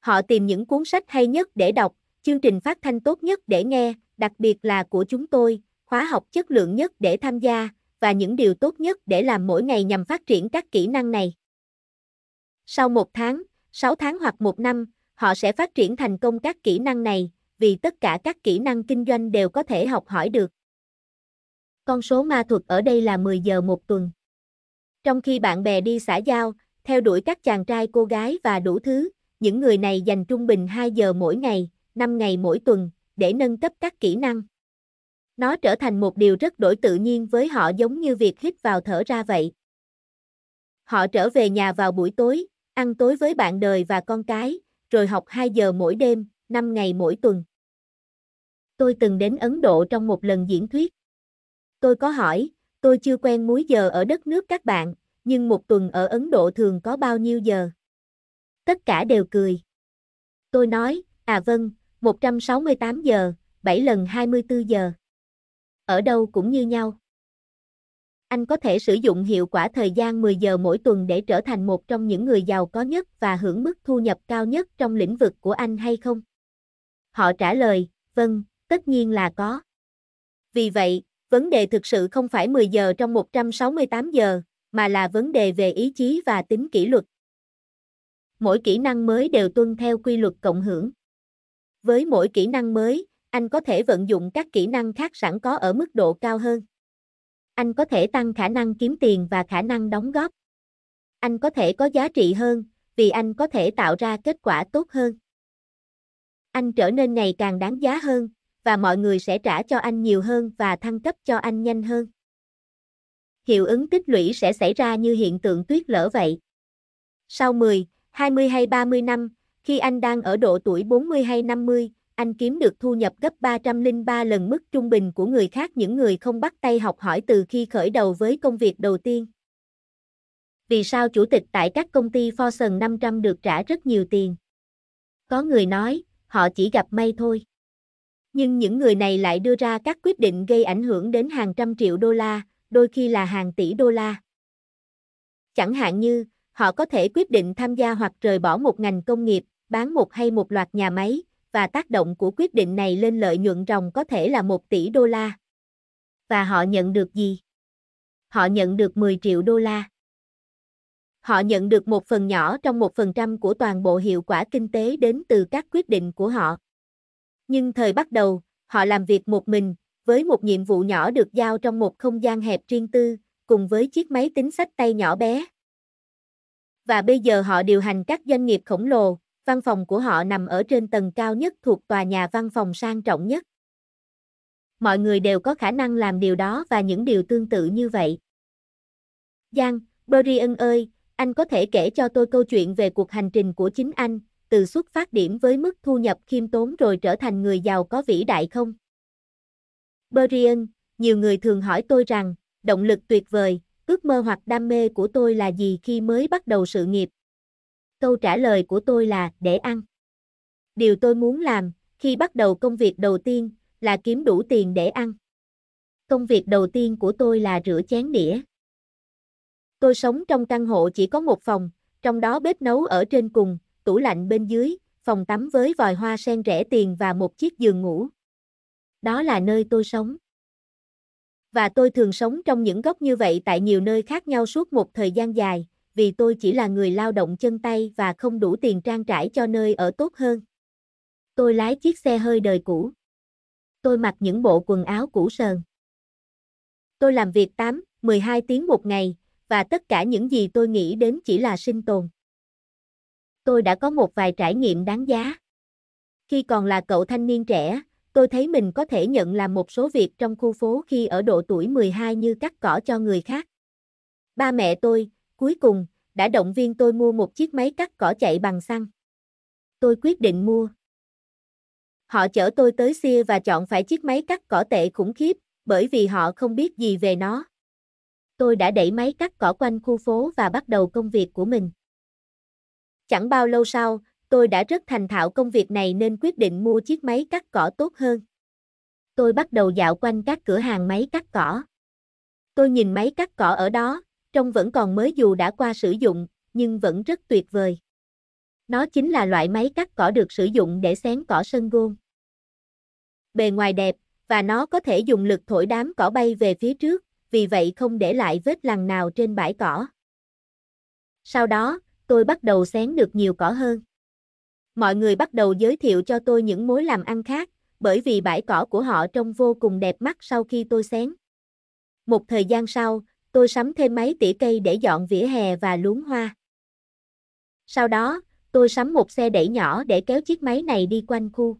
Họ tìm những cuốn sách hay nhất để đọc, chương trình phát thanh tốt nhất để nghe, đặc biệt là của chúng tôi, khóa học chất lượng nhất để tham gia, và những điều tốt nhất để làm mỗi ngày nhằm phát triển các kỹ năng này. Sau một tháng, 6 tháng hoặc một năm, họ sẽ phát triển thành công các kỹ năng này, vì tất cả các kỹ năng kinh doanh đều có thể học hỏi được. Con số ma thuật ở đây là 10 giờ một tuần. Trong khi bạn bè đi xã giao, theo đuổi các chàng trai cô gái và đủ thứ, những người này dành trung bình 2 giờ mỗi ngày, 5 ngày mỗi tuần, để nâng cấp các kỹ năng. Nó trở thành một điều rất đổi tự nhiên với họ giống như việc hít vào thở ra vậy. Họ trở về nhà vào buổi tối, ăn tối với bạn đời và con cái, rồi học 2 giờ mỗi đêm, 5 ngày mỗi tuần. Tôi từng đến Ấn Độ trong một lần diễn thuyết. Tôi có hỏi, tôi chưa quen múi giờ ở đất nước các bạn, nhưng một tuần ở Ấn Độ thường có bao nhiêu giờ? Tất cả đều cười. Tôi nói, à vâng, 168 giờ, 7 lần 24 giờ ở đâu cũng như nhau. Anh có thể sử dụng hiệu quả thời gian 10 giờ mỗi tuần để trở thành một trong những người giàu có nhất và hưởng mức thu nhập cao nhất trong lĩnh vực của anh hay không? Họ trả lời, vâng, tất nhiên là có. Vì vậy, vấn đề thực sự không phải 10 giờ trong 168 giờ, mà là vấn đề về ý chí và tính kỷ luật. Mỗi kỹ năng mới đều tuân theo quy luật cộng hưởng. Với mỗi kỹ năng mới, anh có thể vận dụng các kỹ năng khác sẵn có ở mức độ cao hơn. Anh có thể tăng khả năng kiếm tiền và khả năng đóng góp. Anh có thể có giá trị hơn, vì anh có thể tạo ra kết quả tốt hơn. Anh trở nên ngày càng đáng giá hơn, và mọi người sẽ trả cho anh nhiều hơn và thăng cấp cho anh nhanh hơn. Hiệu ứng tích lũy sẽ xảy ra như hiện tượng tuyết lở vậy. Sau 10, 20 hay 30 năm, khi anh đang ở độ tuổi 40 hay 50, anh kiếm được thu nhập gấp 303 lần mức trung bình của người khác những người không bắt tay học hỏi từ khi khởi đầu với công việc đầu tiên. Vì sao chủ tịch tại các công ty Fortune 500 được trả rất nhiều tiền? Có người nói, họ chỉ gặp may thôi. Nhưng những người này lại đưa ra các quyết định gây ảnh hưởng đến hàng trăm triệu đô la, đôi khi là hàng tỷ đô la. Chẳng hạn như, họ có thể quyết định tham gia hoặc rời bỏ một ngành công nghiệp, bán một hay một loạt nhà máy, và tác động của quyết định này lên lợi nhuận ròng có thể là 1 tỷ đô la. Và họ nhận được gì? Họ nhận được 10 triệu đô la. Họ nhận được một phần nhỏ trong 1% của toàn bộ hiệu quả kinh tế đến từ các quyết định của họ. Nhưng thời bắt đầu, họ làm việc một mình, với một nhiệm vụ nhỏ được giao trong một không gian hẹp riêng tư, cùng với chiếc máy tính sách tay nhỏ bé. Và bây giờ họ điều hành các doanh nghiệp khổng lồ, Văn phòng của họ nằm ở trên tầng cao nhất thuộc tòa nhà văn phòng sang trọng nhất. Mọi người đều có khả năng làm điều đó và những điều tương tự như vậy. Giang, Brian ơi, anh có thể kể cho tôi câu chuyện về cuộc hành trình của chính anh, từ xuất phát điểm với mức thu nhập khiêm tốn rồi trở thành người giàu có vĩ đại không? Brian, nhiều người thường hỏi tôi rằng, động lực tuyệt vời, ước mơ hoặc đam mê của tôi là gì khi mới bắt đầu sự nghiệp, câu trả lời của tôi là để ăn. Điều tôi muốn làm khi bắt đầu công việc đầu tiên là kiếm đủ tiền để ăn. Công việc đầu tiên của tôi là rửa chén đĩa. Tôi sống trong căn hộ chỉ có một phòng, trong đó bếp nấu ở trên cùng, tủ lạnh bên dưới, phòng tắm với vòi hoa sen rẻ tiền và một chiếc giường ngủ. Đó là nơi tôi sống. Và tôi thường sống trong những góc như vậy tại nhiều nơi khác nhau suốt một thời gian dài, vì tôi chỉ là người lao động chân tay và không đủ tiền trang trải cho nơi ở tốt hơn. Tôi lái chiếc xe hơi đời cũ. Tôi mặc những bộ quần áo cũ sờn. Tôi làm việc 8, 12 tiếng một ngày, và tất cả những gì tôi nghĩ đến chỉ là sinh tồn. Tôi đã có một vài trải nghiệm đáng giá. Khi còn là cậu thanh niên trẻ, tôi thấy mình có thể nhận làm một số việc trong khu phố khi ở độ tuổi 12 như cắt cỏ cho người khác. Ba mẹ tôi, Cuối cùng, đã động viên tôi mua một chiếc máy cắt cỏ chạy bằng xăng. Tôi quyết định mua. Họ chở tôi tới xia và chọn phải chiếc máy cắt cỏ tệ khủng khiếp, bởi vì họ không biết gì về nó. Tôi đã đẩy máy cắt cỏ quanh khu phố và bắt đầu công việc của mình. Chẳng bao lâu sau, tôi đã rất thành thạo công việc này nên quyết định mua chiếc máy cắt cỏ tốt hơn. Tôi bắt đầu dạo quanh các cửa hàng máy cắt cỏ. Tôi nhìn máy cắt cỏ ở đó, trông vẫn còn mới dù đã qua sử dụng, nhưng vẫn rất tuyệt vời. Nó chính là loại máy cắt cỏ được sử dụng để xén cỏ sân gôn. Bề ngoài đẹp, và nó có thể dùng lực thổi đám cỏ bay về phía trước, vì vậy không để lại vết lằn nào trên bãi cỏ. Sau đó, tôi bắt đầu xén được nhiều cỏ hơn. Mọi người bắt đầu giới thiệu cho tôi những mối làm ăn khác, bởi vì bãi cỏ của họ trông vô cùng đẹp mắt sau khi tôi xén. Một thời gian sau, tôi sắm thêm mấy tỉa cây để dọn vỉa hè và luống hoa. Sau đó, tôi sắm một xe đẩy nhỏ để kéo chiếc máy này đi quanh khu.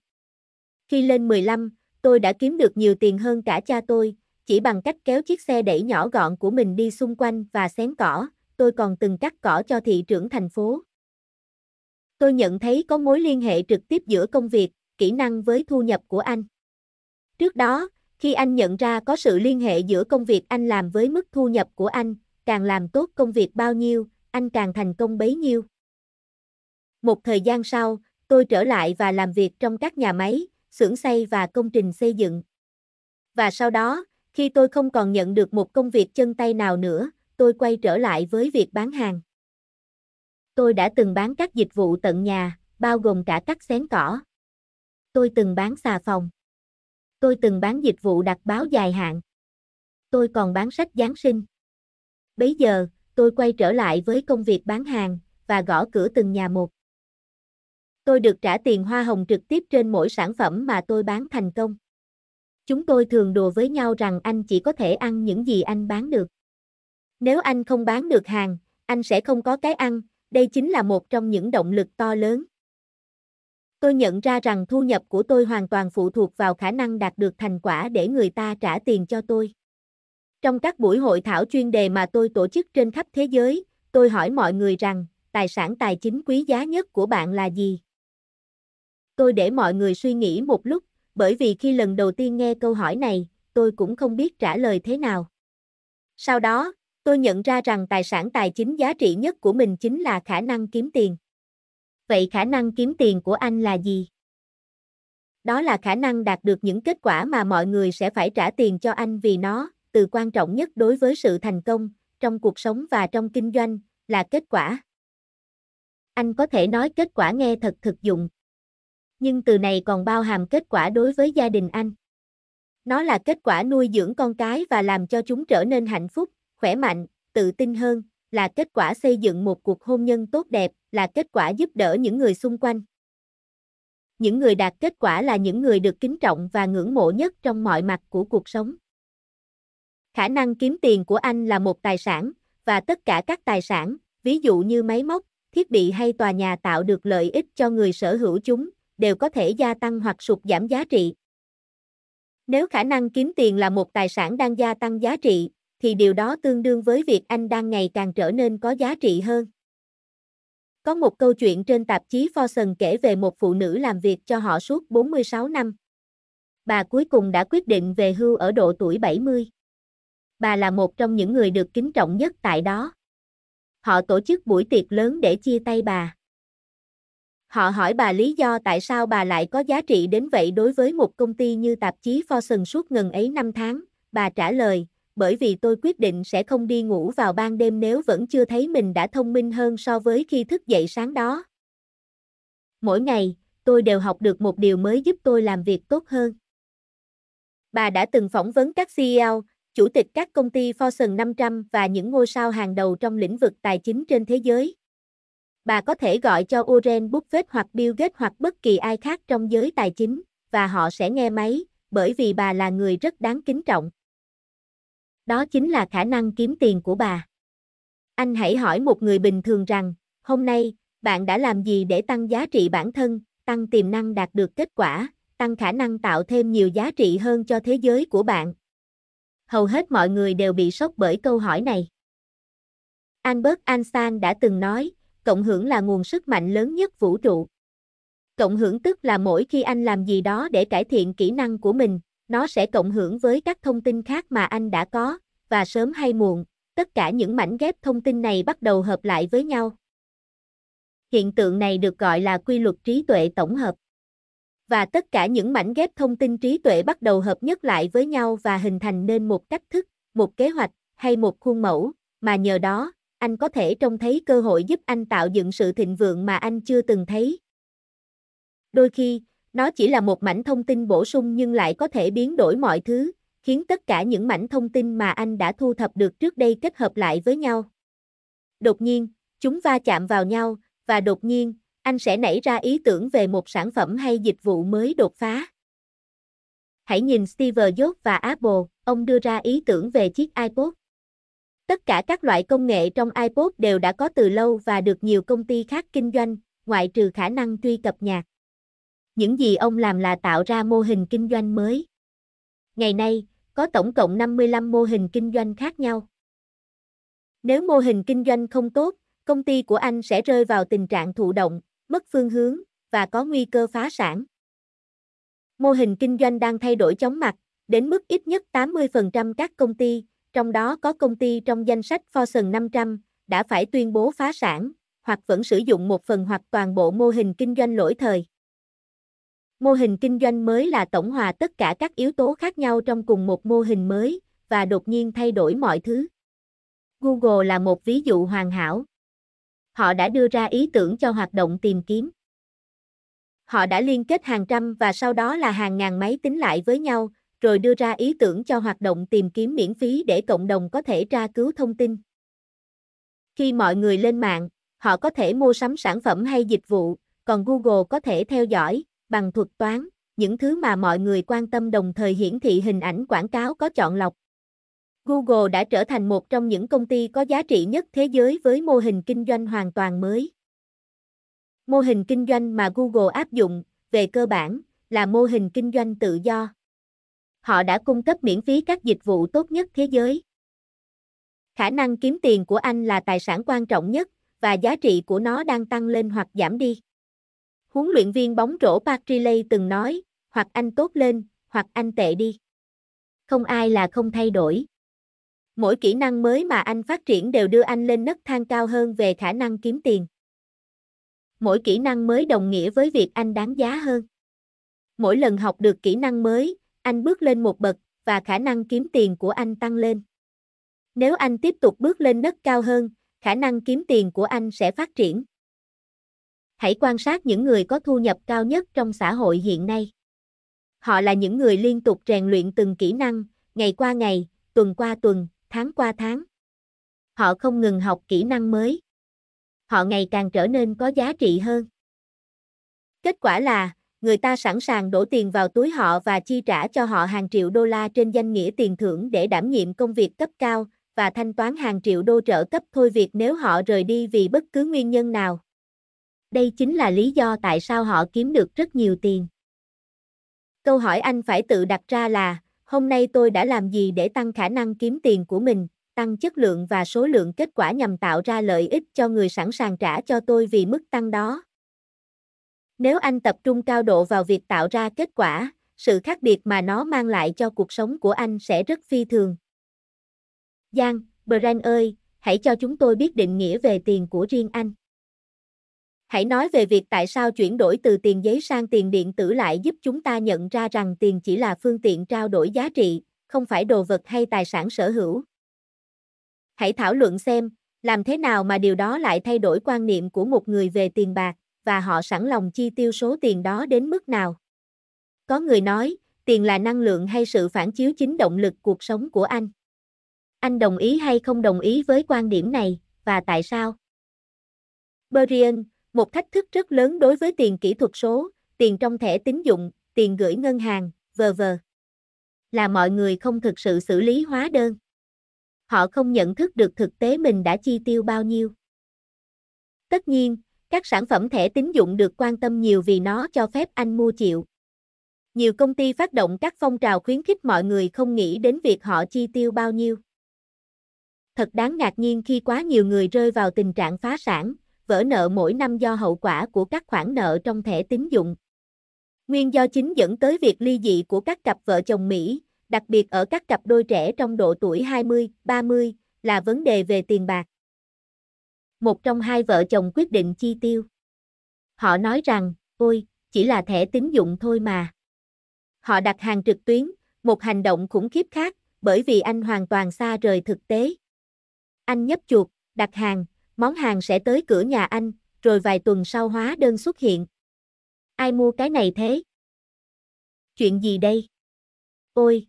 Khi lên 15, tôi đã kiếm được nhiều tiền hơn cả cha tôi, chỉ bằng cách kéo chiếc xe đẩy nhỏ gọn của mình đi xung quanh và xén cỏ, tôi còn từng cắt cỏ cho thị trưởng thành phố. Tôi nhận thấy có mối liên hệ trực tiếp giữa công việc, kỹ năng với thu nhập của anh. Trước đó, khi anh nhận ra có sự liên hệ giữa công việc anh làm với mức thu nhập của anh, càng làm tốt công việc bao nhiêu, anh càng thành công bấy nhiêu. Một thời gian sau, tôi trở lại và làm việc trong các nhà máy, xưởng xây và công trình xây dựng. Và sau đó, khi tôi không còn nhận được một công việc chân tay nào nữa, tôi quay trở lại với việc bán hàng. Tôi đã từng bán các dịch vụ tận nhà, bao gồm cả cắt xén cỏ. Tôi từng bán xà phòng. Tôi từng bán dịch vụ đặt báo dài hạn. Tôi còn bán sách Giáng sinh. Bây giờ, tôi quay trở lại với công việc bán hàng và gõ cửa từng nhà một. Tôi được trả tiền hoa hồng trực tiếp trên mỗi sản phẩm mà tôi bán thành công. Chúng tôi thường đùa với nhau rằng anh chỉ có thể ăn những gì anh bán được. Nếu anh không bán được hàng, anh sẽ không có cái ăn, đây chính là một trong những động lực to lớn. Tôi nhận ra rằng thu nhập của tôi hoàn toàn phụ thuộc vào khả năng đạt được thành quả để người ta trả tiền cho tôi. Trong các buổi hội thảo chuyên đề mà tôi tổ chức trên khắp thế giới, tôi hỏi mọi người rằng, tài sản tài chính quý giá nhất của bạn là gì? Tôi để mọi người suy nghĩ một lúc, bởi vì khi lần đầu tiên nghe câu hỏi này, tôi cũng không biết trả lời thế nào. Sau đó, tôi nhận ra rằng tài sản tài chính giá trị nhất của mình chính là khả năng kiếm tiền vậy khả năng kiếm tiền của anh là gì? Đó là khả năng đạt được những kết quả mà mọi người sẽ phải trả tiền cho anh vì nó, từ quan trọng nhất đối với sự thành công, trong cuộc sống và trong kinh doanh, là kết quả. Anh có thể nói kết quả nghe thật thực dụng. Nhưng từ này còn bao hàm kết quả đối với gia đình anh. Nó là kết quả nuôi dưỡng con cái và làm cho chúng trở nên hạnh phúc, khỏe mạnh, tự tin hơn, là kết quả xây dựng một cuộc hôn nhân tốt đẹp, là kết quả giúp đỡ những người xung quanh. Những người đạt kết quả là những người được kính trọng và ngưỡng mộ nhất trong mọi mặt của cuộc sống. Khả năng kiếm tiền của anh là một tài sản, và tất cả các tài sản, ví dụ như máy móc, thiết bị hay tòa nhà tạo được lợi ích cho người sở hữu chúng, đều có thể gia tăng hoặc sụt giảm giá trị. Nếu khả năng kiếm tiền là một tài sản đang gia tăng giá trị, thì điều đó tương đương với việc anh đang ngày càng trở nên có giá trị hơn. Có một câu chuyện trên tạp chí Fortune kể về một phụ nữ làm việc cho họ suốt 46 năm. Bà cuối cùng đã quyết định về hưu ở độ tuổi 70. Bà là một trong những người được kính trọng nhất tại đó. Họ tổ chức buổi tiệc lớn để chia tay bà. Họ hỏi bà lý do tại sao bà lại có giá trị đến vậy đối với một công ty như tạp chí Fortune suốt ngần ấy năm tháng. Bà trả lời, bởi vì tôi quyết định sẽ không đi ngủ vào ban đêm nếu vẫn chưa thấy mình đã thông minh hơn so với khi thức dậy sáng đó. Mỗi ngày, tôi đều học được một điều mới giúp tôi làm việc tốt hơn. Bà đã từng phỏng vấn các CEO, chủ tịch các công ty Fortune 500 và những ngôi sao hàng đầu trong lĩnh vực tài chính trên thế giới. Bà có thể gọi cho Warren Buffett hoặc Bill Gates hoặc bất kỳ ai khác trong giới tài chính và họ sẽ nghe máy, bởi vì bà là người rất đáng kính trọng đó chính là khả năng kiếm tiền của bà. Anh hãy hỏi một người bình thường rằng, hôm nay, bạn đã làm gì để tăng giá trị bản thân, tăng tiềm năng đạt được kết quả, tăng khả năng tạo thêm nhiều giá trị hơn cho thế giới của bạn. Hầu hết mọi người đều bị sốc bởi câu hỏi này. Albert Einstein đã từng nói, cộng hưởng là nguồn sức mạnh lớn nhất vũ trụ. Cộng hưởng tức là mỗi khi anh làm gì đó để cải thiện kỹ năng của mình, nó sẽ cộng hưởng với các thông tin khác mà anh đã có, và sớm hay muộn, tất cả những mảnh ghép thông tin này bắt đầu hợp lại với nhau. Hiện tượng này được gọi là quy luật trí tuệ tổng hợp. Và tất cả những mảnh ghép thông tin trí tuệ bắt đầu hợp nhất lại với nhau và hình thành nên một cách thức, một kế hoạch hay một khuôn mẫu, mà nhờ đó, anh có thể trông thấy cơ hội giúp anh tạo dựng sự thịnh vượng mà anh chưa từng thấy. Đôi khi, nó chỉ là một mảnh thông tin bổ sung nhưng lại có thể biến đổi mọi thứ, khiến tất cả những mảnh thông tin mà anh đã thu thập được trước đây kết hợp lại với nhau. Đột nhiên, chúng va chạm vào nhau, và đột nhiên, anh sẽ nảy ra ý tưởng về một sản phẩm hay dịch vụ mới đột phá. Hãy nhìn Steve Jobs và Apple, ông đưa ra ý tưởng về chiếc iPod. Tất cả các loại công nghệ trong iPod đều đã có từ lâu và được nhiều công ty khác kinh doanh, ngoại trừ khả năng truy cập nhạc. Những gì ông làm là tạo ra mô hình kinh doanh mới. Ngày nay, có tổng cộng 55 mô hình kinh doanh khác nhau. Nếu mô hình kinh doanh không tốt, công ty của anh sẽ rơi vào tình trạng thụ động, mất phương hướng và có nguy cơ phá sản. Mô hình kinh doanh đang thay đổi chóng mặt, đến mức ít nhất 80% các công ty, trong đó có công ty trong danh sách Fortune 500, đã phải tuyên bố phá sản, hoặc vẫn sử dụng một phần hoặc toàn bộ mô hình kinh doanh lỗi thời. Mô hình kinh doanh mới là tổng hòa tất cả các yếu tố khác nhau trong cùng một mô hình mới và đột nhiên thay đổi mọi thứ. Google là một ví dụ hoàn hảo. Họ đã đưa ra ý tưởng cho hoạt động tìm kiếm. Họ đã liên kết hàng trăm và sau đó là hàng ngàn máy tính lại với nhau, rồi đưa ra ý tưởng cho hoạt động tìm kiếm miễn phí để cộng đồng có thể tra cứu thông tin. Khi mọi người lên mạng, họ có thể mua sắm sản phẩm hay dịch vụ, còn Google có thể theo dõi, bằng thuật toán, những thứ mà mọi người quan tâm đồng thời hiển thị hình ảnh quảng cáo có chọn lọc. Google đã trở thành một trong những công ty có giá trị nhất thế giới với mô hình kinh doanh hoàn toàn mới. Mô hình kinh doanh mà Google áp dụng, về cơ bản, là mô hình kinh doanh tự do. Họ đã cung cấp miễn phí các dịch vụ tốt nhất thế giới. Khả năng kiếm tiền của anh là tài sản quan trọng nhất và giá trị của nó đang tăng lên hoặc giảm đi. Huấn luyện viên bóng rổ Patrick từng nói, hoặc anh tốt lên, hoặc anh tệ đi. Không ai là không thay đổi. Mỗi kỹ năng mới mà anh phát triển đều đưa anh lên nấc thang cao hơn về khả năng kiếm tiền. Mỗi kỹ năng mới đồng nghĩa với việc anh đáng giá hơn. Mỗi lần học được kỹ năng mới, anh bước lên một bậc và khả năng kiếm tiền của anh tăng lên. Nếu anh tiếp tục bước lên nấc cao hơn, khả năng kiếm tiền của anh sẽ phát triển hãy quan sát những người có thu nhập cao nhất trong xã hội hiện nay. Họ là những người liên tục rèn luyện từng kỹ năng, ngày qua ngày, tuần qua tuần, tháng qua tháng. Họ không ngừng học kỹ năng mới. Họ ngày càng trở nên có giá trị hơn. Kết quả là, người ta sẵn sàng đổ tiền vào túi họ và chi trả cho họ hàng triệu đô la trên danh nghĩa tiền thưởng để đảm nhiệm công việc cấp cao và thanh toán hàng triệu đô trợ cấp thôi việc nếu họ rời đi vì bất cứ nguyên nhân nào. Đây chính là lý do tại sao họ kiếm được rất nhiều tiền. Câu hỏi anh phải tự đặt ra là, hôm nay tôi đã làm gì để tăng khả năng kiếm tiền của mình, tăng chất lượng và số lượng kết quả nhằm tạo ra lợi ích cho người sẵn sàng trả cho tôi vì mức tăng đó. Nếu anh tập trung cao độ vào việc tạo ra kết quả, sự khác biệt mà nó mang lại cho cuộc sống của anh sẽ rất phi thường. Giang, Brand ơi, hãy cho chúng tôi biết định nghĩa về tiền của riêng anh. Hãy nói về việc tại sao chuyển đổi từ tiền giấy sang tiền điện tử lại giúp chúng ta nhận ra rằng tiền chỉ là phương tiện trao đổi giá trị, không phải đồ vật hay tài sản sở hữu. Hãy thảo luận xem, làm thế nào mà điều đó lại thay đổi quan niệm của một người về tiền bạc và họ sẵn lòng chi tiêu số tiền đó đến mức nào. Có người nói, tiền là năng lượng hay sự phản chiếu chính động lực cuộc sống của anh. Anh đồng ý hay không đồng ý với quan điểm này và tại sao? Berrien, một thách thức rất lớn đối với tiền kỹ thuật số, tiền trong thẻ tín dụng, tiền gửi ngân hàng, v.v. Là mọi người không thực sự xử lý hóa đơn. Họ không nhận thức được thực tế mình đã chi tiêu bao nhiêu. Tất nhiên, các sản phẩm thẻ tín dụng được quan tâm nhiều vì nó cho phép anh mua chịu. Nhiều công ty phát động các phong trào khuyến khích mọi người không nghĩ đến việc họ chi tiêu bao nhiêu. Thật đáng ngạc nhiên khi quá nhiều người rơi vào tình trạng phá sản, vỡ nợ mỗi năm do hậu quả của các khoản nợ trong thẻ tín dụng. Nguyên do chính dẫn tới việc ly dị của các cặp vợ chồng Mỹ, đặc biệt ở các cặp đôi trẻ trong độ tuổi 20, 30, là vấn đề về tiền bạc. Một trong hai vợ chồng quyết định chi tiêu. Họ nói rằng, ôi, chỉ là thẻ tín dụng thôi mà. Họ đặt hàng trực tuyến, một hành động khủng khiếp khác, bởi vì anh hoàn toàn xa rời thực tế. Anh nhấp chuột, đặt hàng, món hàng sẽ tới cửa nhà anh, rồi vài tuần sau hóa đơn xuất hiện. Ai mua cái này thế? Chuyện gì đây? Ôi!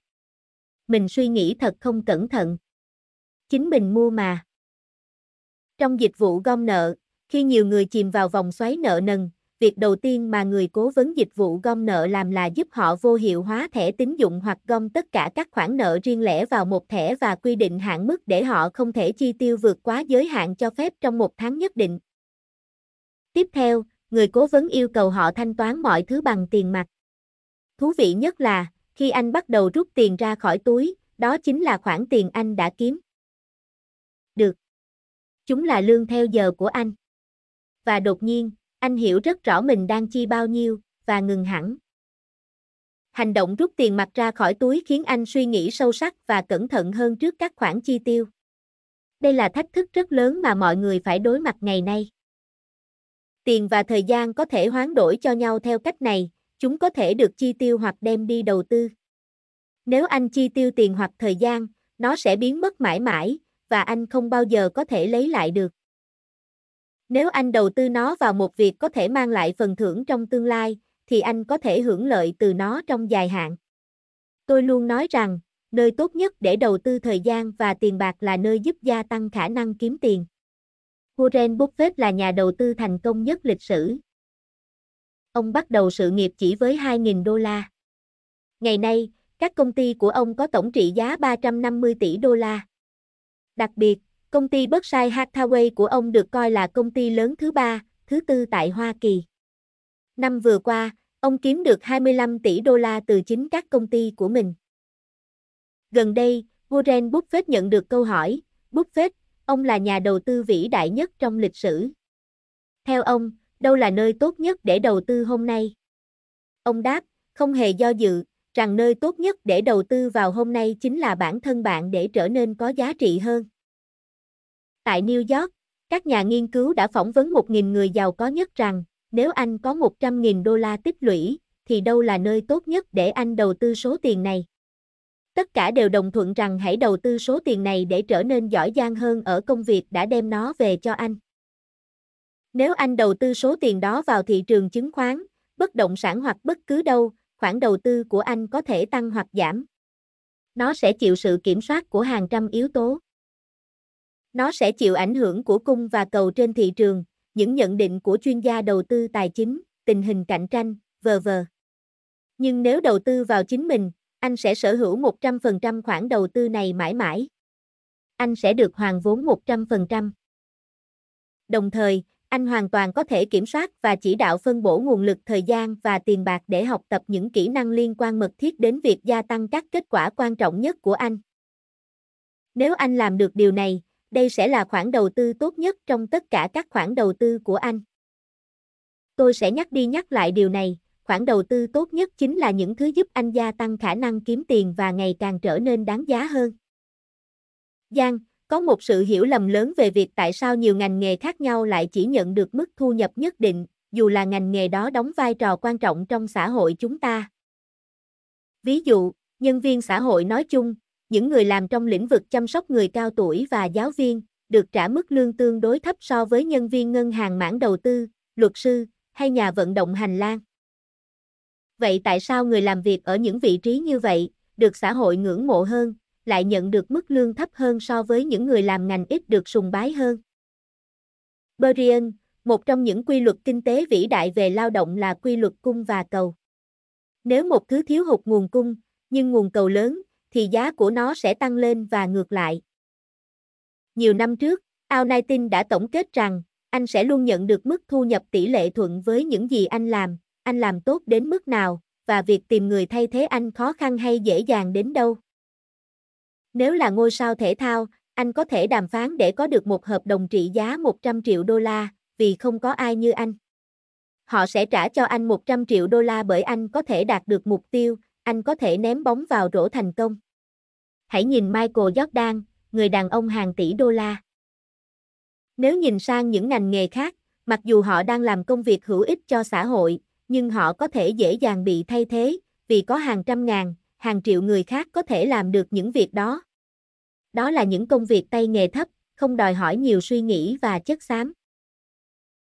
Mình suy nghĩ thật không cẩn thận. Chính mình mua mà. Trong dịch vụ gom nợ, khi nhiều người chìm vào vòng xoáy nợ nần, việc đầu tiên mà người cố vấn dịch vụ gom nợ làm là giúp họ vô hiệu hóa thẻ tín dụng hoặc gom tất cả các khoản nợ riêng lẻ vào một thẻ và quy định hạn mức để họ không thể chi tiêu vượt quá giới hạn cho phép trong một tháng nhất định. Tiếp theo, người cố vấn yêu cầu họ thanh toán mọi thứ bằng tiền mặt. Thú vị nhất là, khi anh bắt đầu rút tiền ra khỏi túi, đó chính là khoản tiền anh đã kiếm. Được. Chúng là lương theo giờ của anh. Và đột nhiên, anh hiểu rất rõ mình đang chi bao nhiêu, và ngừng hẳn. Hành động rút tiền mặt ra khỏi túi khiến anh suy nghĩ sâu sắc và cẩn thận hơn trước các khoản chi tiêu. Đây là thách thức rất lớn mà mọi người phải đối mặt ngày nay. Tiền và thời gian có thể hoán đổi cho nhau theo cách này, chúng có thể được chi tiêu hoặc đem đi đầu tư. Nếu anh chi tiêu tiền hoặc thời gian, nó sẽ biến mất mãi mãi, và anh không bao giờ có thể lấy lại được. Nếu anh đầu tư nó vào một việc có thể mang lại phần thưởng trong tương lai, thì anh có thể hưởng lợi từ nó trong dài hạn. Tôi luôn nói rằng, nơi tốt nhất để đầu tư thời gian và tiền bạc là nơi giúp gia tăng khả năng kiếm tiền. Warren Buffett là nhà đầu tư thành công nhất lịch sử. Ông bắt đầu sự nghiệp chỉ với 2.000 đô la. Ngày nay, các công ty của ông có tổng trị giá 350 tỷ đô la. Đặc biệt, Công ty Berkshire Hathaway của ông được coi là công ty lớn thứ ba, thứ tư tại Hoa Kỳ. Năm vừa qua, ông kiếm được 25 tỷ đô la từ chính các công ty của mình. Gần đây, Warren Buffett nhận được câu hỏi, Buffett, ông là nhà đầu tư vĩ đại nhất trong lịch sử. Theo ông, đâu là nơi tốt nhất để đầu tư hôm nay? Ông đáp, không hề do dự, rằng nơi tốt nhất để đầu tư vào hôm nay chính là bản thân bạn để trở nên có giá trị hơn tại New York, các nhà nghiên cứu đã phỏng vấn 1.000 người giàu có nhất rằng, nếu anh có 100.000 đô la tích lũy, thì đâu là nơi tốt nhất để anh đầu tư số tiền này? Tất cả đều đồng thuận rằng hãy đầu tư số tiền này để trở nên giỏi giang hơn ở công việc đã đem nó về cho anh. Nếu anh đầu tư số tiền đó vào thị trường chứng khoán, bất động sản hoặc bất cứ đâu, khoản đầu tư của anh có thể tăng hoặc giảm. Nó sẽ chịu sự kiểm soát của hàng trăm yếu tố. Nó sẽ chịu ảnh hưởng của cung và cầu trên thị trường, những nhận định của chuyên gia đầu tư tài chính, tình hình cạnh tranh, v.v. Nhưng nếu đầu tư vào chính mình, anh sẽ sở hữu 100% khoản đầu tư này mãi mãi. Anh sẽ được hoàn vốn 100%. Đồng thời, anh hoàn toàn có thể kiểm soát và chỉ đạo phân bổ nguồn lực thời gian và tiền bạc để học tập những kỹ năng liên quan mật thiết đến việc gia tăng các kết quả quan trọng nhất của anh. Nếu anh làm được điều này, đây sẽ là khoản đầu tư tốt nhất trong tất cả các khoản đầu tư của anh. Tôi sẽ nhắc đi nhắc lại điều này, khoản đầu tư tốt nhất chính là những thứ giúp anh gia tăng khả năng kiếm tiền và ngày càng trở nên đáng giá hơn. Giang, có một sự hiểu lầm lớn về việc tại sao nhiều ngành nghề khác nhau lại chỉ nhận được mức thu nhập nhất định, dù là ngành nghề đó đóng vai trò quan trọng trong xã hội chúng ta. Ví dụ, nhân viên xã hội nói chung, những người làm trong lĩnh vực chăm sóc người cao tuổi và giáo viên, được trả mức lương tương đối thấp so với nhân viên ngân hàng mảng đầu tư, luật sư hay nhà vận động hành lang. Vậy tại sao người làm việc ở những vị trí như vậy được xã hội ngưỡng mộ hơn, lại nhận được mức lương thấp hơn so với những người làm ngành ít được sùng bái hơn? Berrien, một trong những quy luật kinh tế vĩ đại về lao động là quy luật cung và cầu. Nếu một thứ thiếu hụt nguồn cung, nhưng nguồn cầu lớn thì giá của nó sẽ tăng lên và ngược lại. Nhiều năm trước, Al Nighting đã tổng kết rằng, anh sẽ luôn nhận được mức thu nhập tỷ lệ thuận với những gì anh làm, anh làm tốt đến mức nào, và việc tìm người thay thế anh khó khăn hay dễ dàng đến đâu. Nếu là ngôi sao thể thao, anh có thể đàm phán để có được một hợp đồng trị giá 100 triệu đô la, vì không có ai như anh. Họ sẽ trả cho anh 100 triệu đô la bởi anh có thể đạt được mục tiêu, anh có thể ném bóng vào rổ thành công. Hãy nhìn Michael Jordan, người đàn ông hàng tỷ đô la. Nếu nhìn sang những ngành nghề khác, mặc dù họ đang làm công việc hữu ích cho xã hội, nhưng họ có thể dễ dàng bị thay thế, vì có hàng trăm ngàn, hàng triệu người khác có thể làm được những việc đó. Đó là những công việc tay nghề thấp, không đòi hỏi nhiều suy nghĩ và chất xám.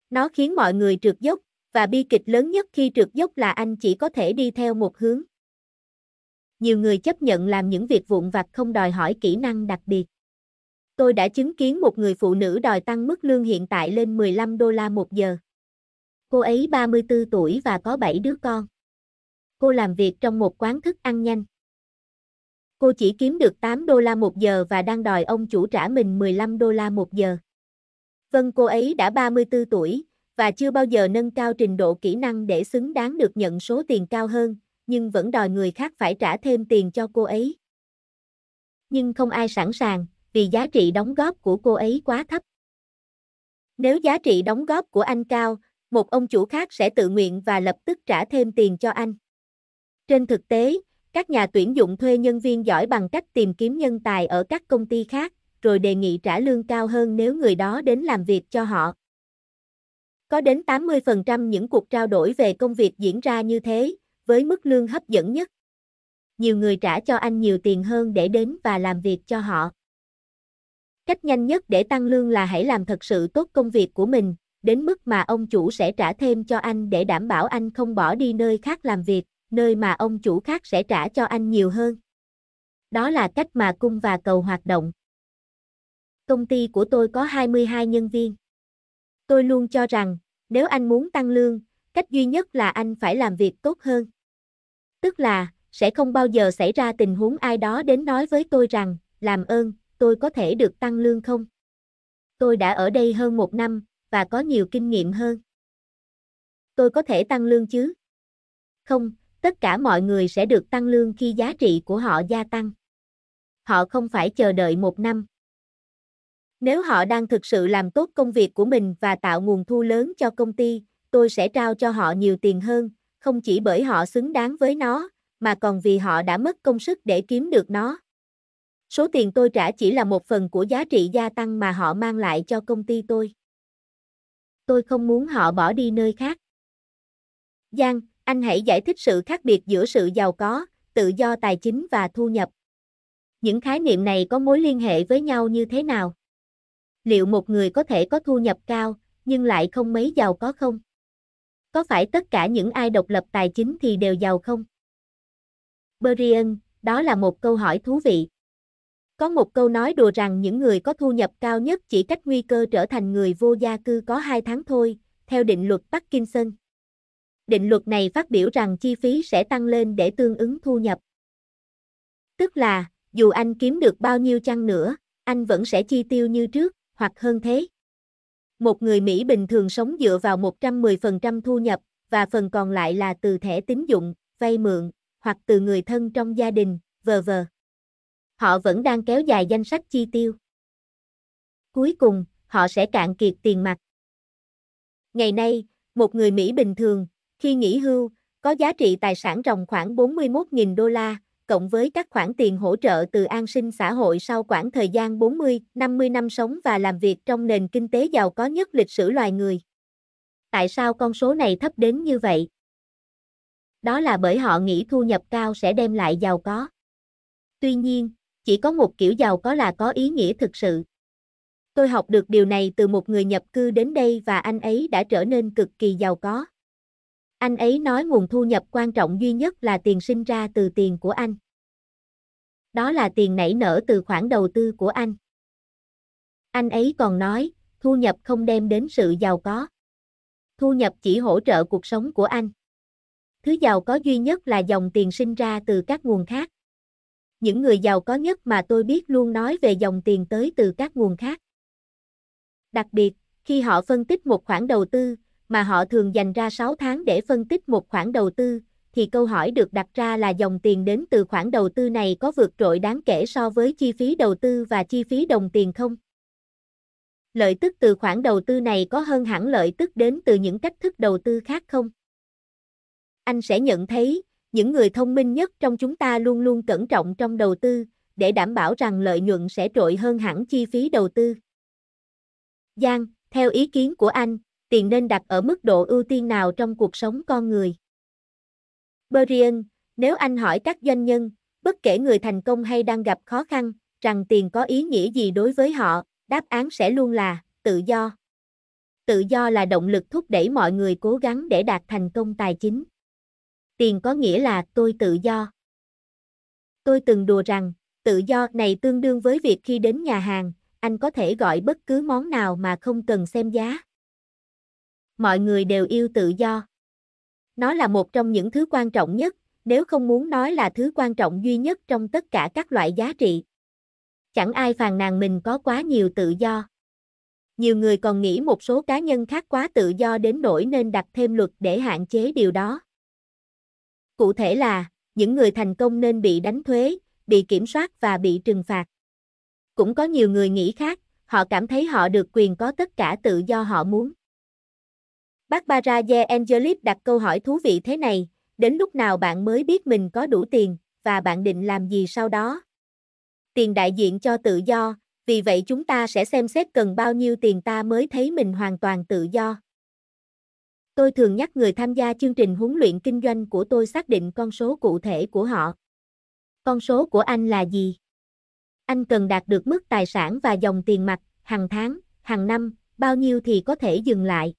Nó khiến mọi người trượt dốc, và bi kịch lớn nhất khi trượt dốc là anh chỉ có thể đi theo một hướng nhiều người chấp nhận làm những việc vụn vặt không đòi hỏi kỹ năng đặc biệt. Tôi đã chứng kiến một người phụ nữ đòi tăng mức lương hiện tại lên 15 đô la một giờ. Cô ấy 34 tuổi và có 7 đứa con. Cô làm việc trong một quán thức ăn nhanh. Cô chỉ kiếm được 8 đô la một giờ và đang đòi ông chủ trả mình 15 đô la một giờ. Vâng cô ấy đã 34 tuổi, và chưa bao giờ nâng cao trình độ kỹ năng để xứng đáng được nhận số tiền cao hơn, nhưng vẫn đòi người khác phải trả thêm tiền cho cô ấy. Nhưng không ai sẵn sàng, vì giá trị đóng góp của cô ấy quá thấp. Nếu giá trị đóng góp của anh cao, một ông chủ khác sẽ tự nguyện và lập tức trả thêm tiền cho anh. Trên thực tế, các nhà tuyển dụng thuê nhân viên giỏi bằng cách tìm kiếm nhân tài ở các công ty khác, rồi đề nghị trả lương cao hơn nếu người đó đến làm việc cho họ. Có đến 80% những cuộc trao đổi về công việc diễn ra như thế, với mức lương hấp dẫn nhất. Nhiều người trả cho anh nhiều tiền hơn để đến và làm việc cho họ. Cách nhanh nhất để tăng lương là hãy làm thật sự tốt công việc của mình, đến mức mà ông chủ sẽ trả thêm cho anh để đảm bảo anh không bỏ đi nơi khác làm việc, nơi mà ông chủ khác sẽ trả cho anh nhiều hơn. Đó là cách mà cung và cầu hoạt động. Công ty của tôi có 22 nhân viên. Tôi luôn cho rằng, nếu anh muốn tăng lương, Cách duy nhất là anh phải làm việc tốt hơn. Tức là, sẽ không bao giờ xảy ra tình huống ai đó đến nói với tôi rằng, làm ơn, tôi có thể được tăng lương không? Tôi đã ở đây hơn một năm, và có nhiều kinh nghiệm hơn. Tôi có thể tăng lương chứ? Không, tất cả mọi người sẽ được tăng lương khi giá trị của họ gia tăng. Họ không phải chờ đợi một năm. Nếu họ đang thực sự làm tốt công việc của mình và tạo nguồn thu lớn cho công ty, tôi sẽ trao cho họ nhiều tiền hơn, không chỉ bởi họ xứng đáng với nó, mà còn vì họ đã mất công sức để kiếm được nó. Số tiền tôi trả chỉ là một phần của giá trị gia tăng mà họ mang lại cho công ty tôi. Tôi không muốn họ bỏ đi nơi khác. Giang, anh hãy giải thích sự khác biệt giữa sự giàu có, tự do tài chính và thu nhập. Những khái niệm này có mối liên hệ với nhau như thế nào? Liệu một người có thể có thu nhập cao, nhưng lại không mấy giàu có không? Có phải tất cả những ai độc lập tài chính thì đều giàu không? Berrien, đó là một câu hỏi thú vị. Có một câu nói đùa rằng những người có thu nhập cao nhất chỉ cách nguy cơ trở thành người vô gia cư có 2 tháng thôi, theo định luật Parkinson. Định luật này phát biểu rằng chi phí sẽ tăng lên để tương ứng thu nhập. Tức là, dù anh kiếm được bao nhiêu chăng nữa, anh vẫn sẽ chi tiêu như trước, hoặc hơn thế một người Mỹ bình thường sống dựa vào 110% thu nhập, và phần còn lại là từ thẻ tín dụng, vay mượn, hoặc từ người thân trong gia đình, vờ vờ. Họ vẫn đang kéo dài danh sách chi tiêu. Cuối cùng, họ sẽ cạn kiệt tiền mặt. Ngày nay, một người Mỹ bình thường, khi nghỉ hưu, có giá trị tài sản ròng khoảng 41.000 đô la, cộng với các khoản tiền hỗ trợ từ an sinh xã hội sau khoảng thời gian 40, 50 năm sống và làm việc trong nền kinh tế giàu có nhất lịch sử loài người. Tại sao con số này thấp đến như vậy? Đó là bởi họ nghĩ thu nhập cao sẽ đem lại giàu có. Tuy nhiên, chỉ có một kiểu giàu có là có ý nghĩa thực sự. Tôi học được điều này từ một người nhập cư đến đây và anh ấy đã trở nên cực kỳ giàu có. Anh ấy nói nguồn thu nhập quan trọng duy nhất là tiền sinh ra từ tiền của anh. Đó là tiền nảy nở từ khoản đầu tư của anh. Anh ấy còn nói, thu nhập không đem đến sự giàu có. Thu nhập chỉ hỗ trợ cuộc sống của anh. Thứ giàu có duy nhất là dòng tiền sinh ra từ các nguồn khác. Những người giàu có nhất mà tôi biết luôn nói về dòng tiền tới từ các nguồn khác. Đặc biệt, khi họ phân tích một khoản đầu tư, mà họ thường dành ra 6 tháng để phân tích một khoản đầu tư, thì câu hỏi được đặt ra là dòng tiền đến từ khoản đầu tư này có vượt trội đáng kể so với chi phí đầu tư và chi phí đồng tiền không? Lợi tức từ khoản đầu tư này có hơn hẳn lợi tức đến từ những cách thức đầu tư khác không? Anh sẽ nhận thấy, những người thông minh nhất trong chúng ta luôn luôn cẩn trọng trong đầu tư, để đảm bảo rằng lợi nhuận sẽ trội hơn hẳn chi phí đầu tư. Giang, theo ý kiến của anh, tiền nên đặt ở mức độ ưu tiên nào trong cuộc sống con người. Berrien, nếu anh hỏi các doanh nhân, bất kể người thành công hay đang gặp khó khăn, rằng tiền có ý nghĩa gì đối với họ, đáp án sẽ luôn là tự do. Tự do là động lực thúc đẩy mọi người cố gắng để đạt thành công tài chính. Tiền có nghĩa là tôi tự do. Tôi từng đùa rằng, tự do này tương đương với việc khi đến nhà hàng, anh có thể gọi bất cứ món nào mà không cần xem giá mọi người đều yêu tự do. Nó là một trong những thứ quan trọng nhất, nếu không muốn nói là thứ quan trọng duy nhất trong tất cả các loại giá trị. Chẳng ai phàn nàn mình có quá nhiều tự do. Nhiều người còn nghĩ một số cá nhân khác quá tự do đến nỗi nên đặt thêm luật để hạn chế điều đó. Cụ thể là, những người thành công nên bị đánh thuế, bị kiểm soát và bị trừng phạt. Cũng có nhiều người nghĩ khác, họ cảm thấy họ được quyền có tất cả tự do họ muốn. Barbara Ye Angelip đặt câu hỏi thú vị thế này, đến lúc nào bạn mới biết mình có đủ tiền, và bạn định làm gì sau đó? Tiền đại diện cho tự do, vì vậy chúng ta sẽ xem xét cần bao nhiêu tiền ta mới thấy mình hoàn toàn tự do. Tôi thường nhắc người tham gia chương trình huấn luyện kinh doanh của tôi xác định con số cụ thể của họ. Con số của anh là gì? Anh cần đạt được mức tài sản và dòng tiền mặt, hàng tháng, hàng năm, bao nhiêu thì có thể dừng lại.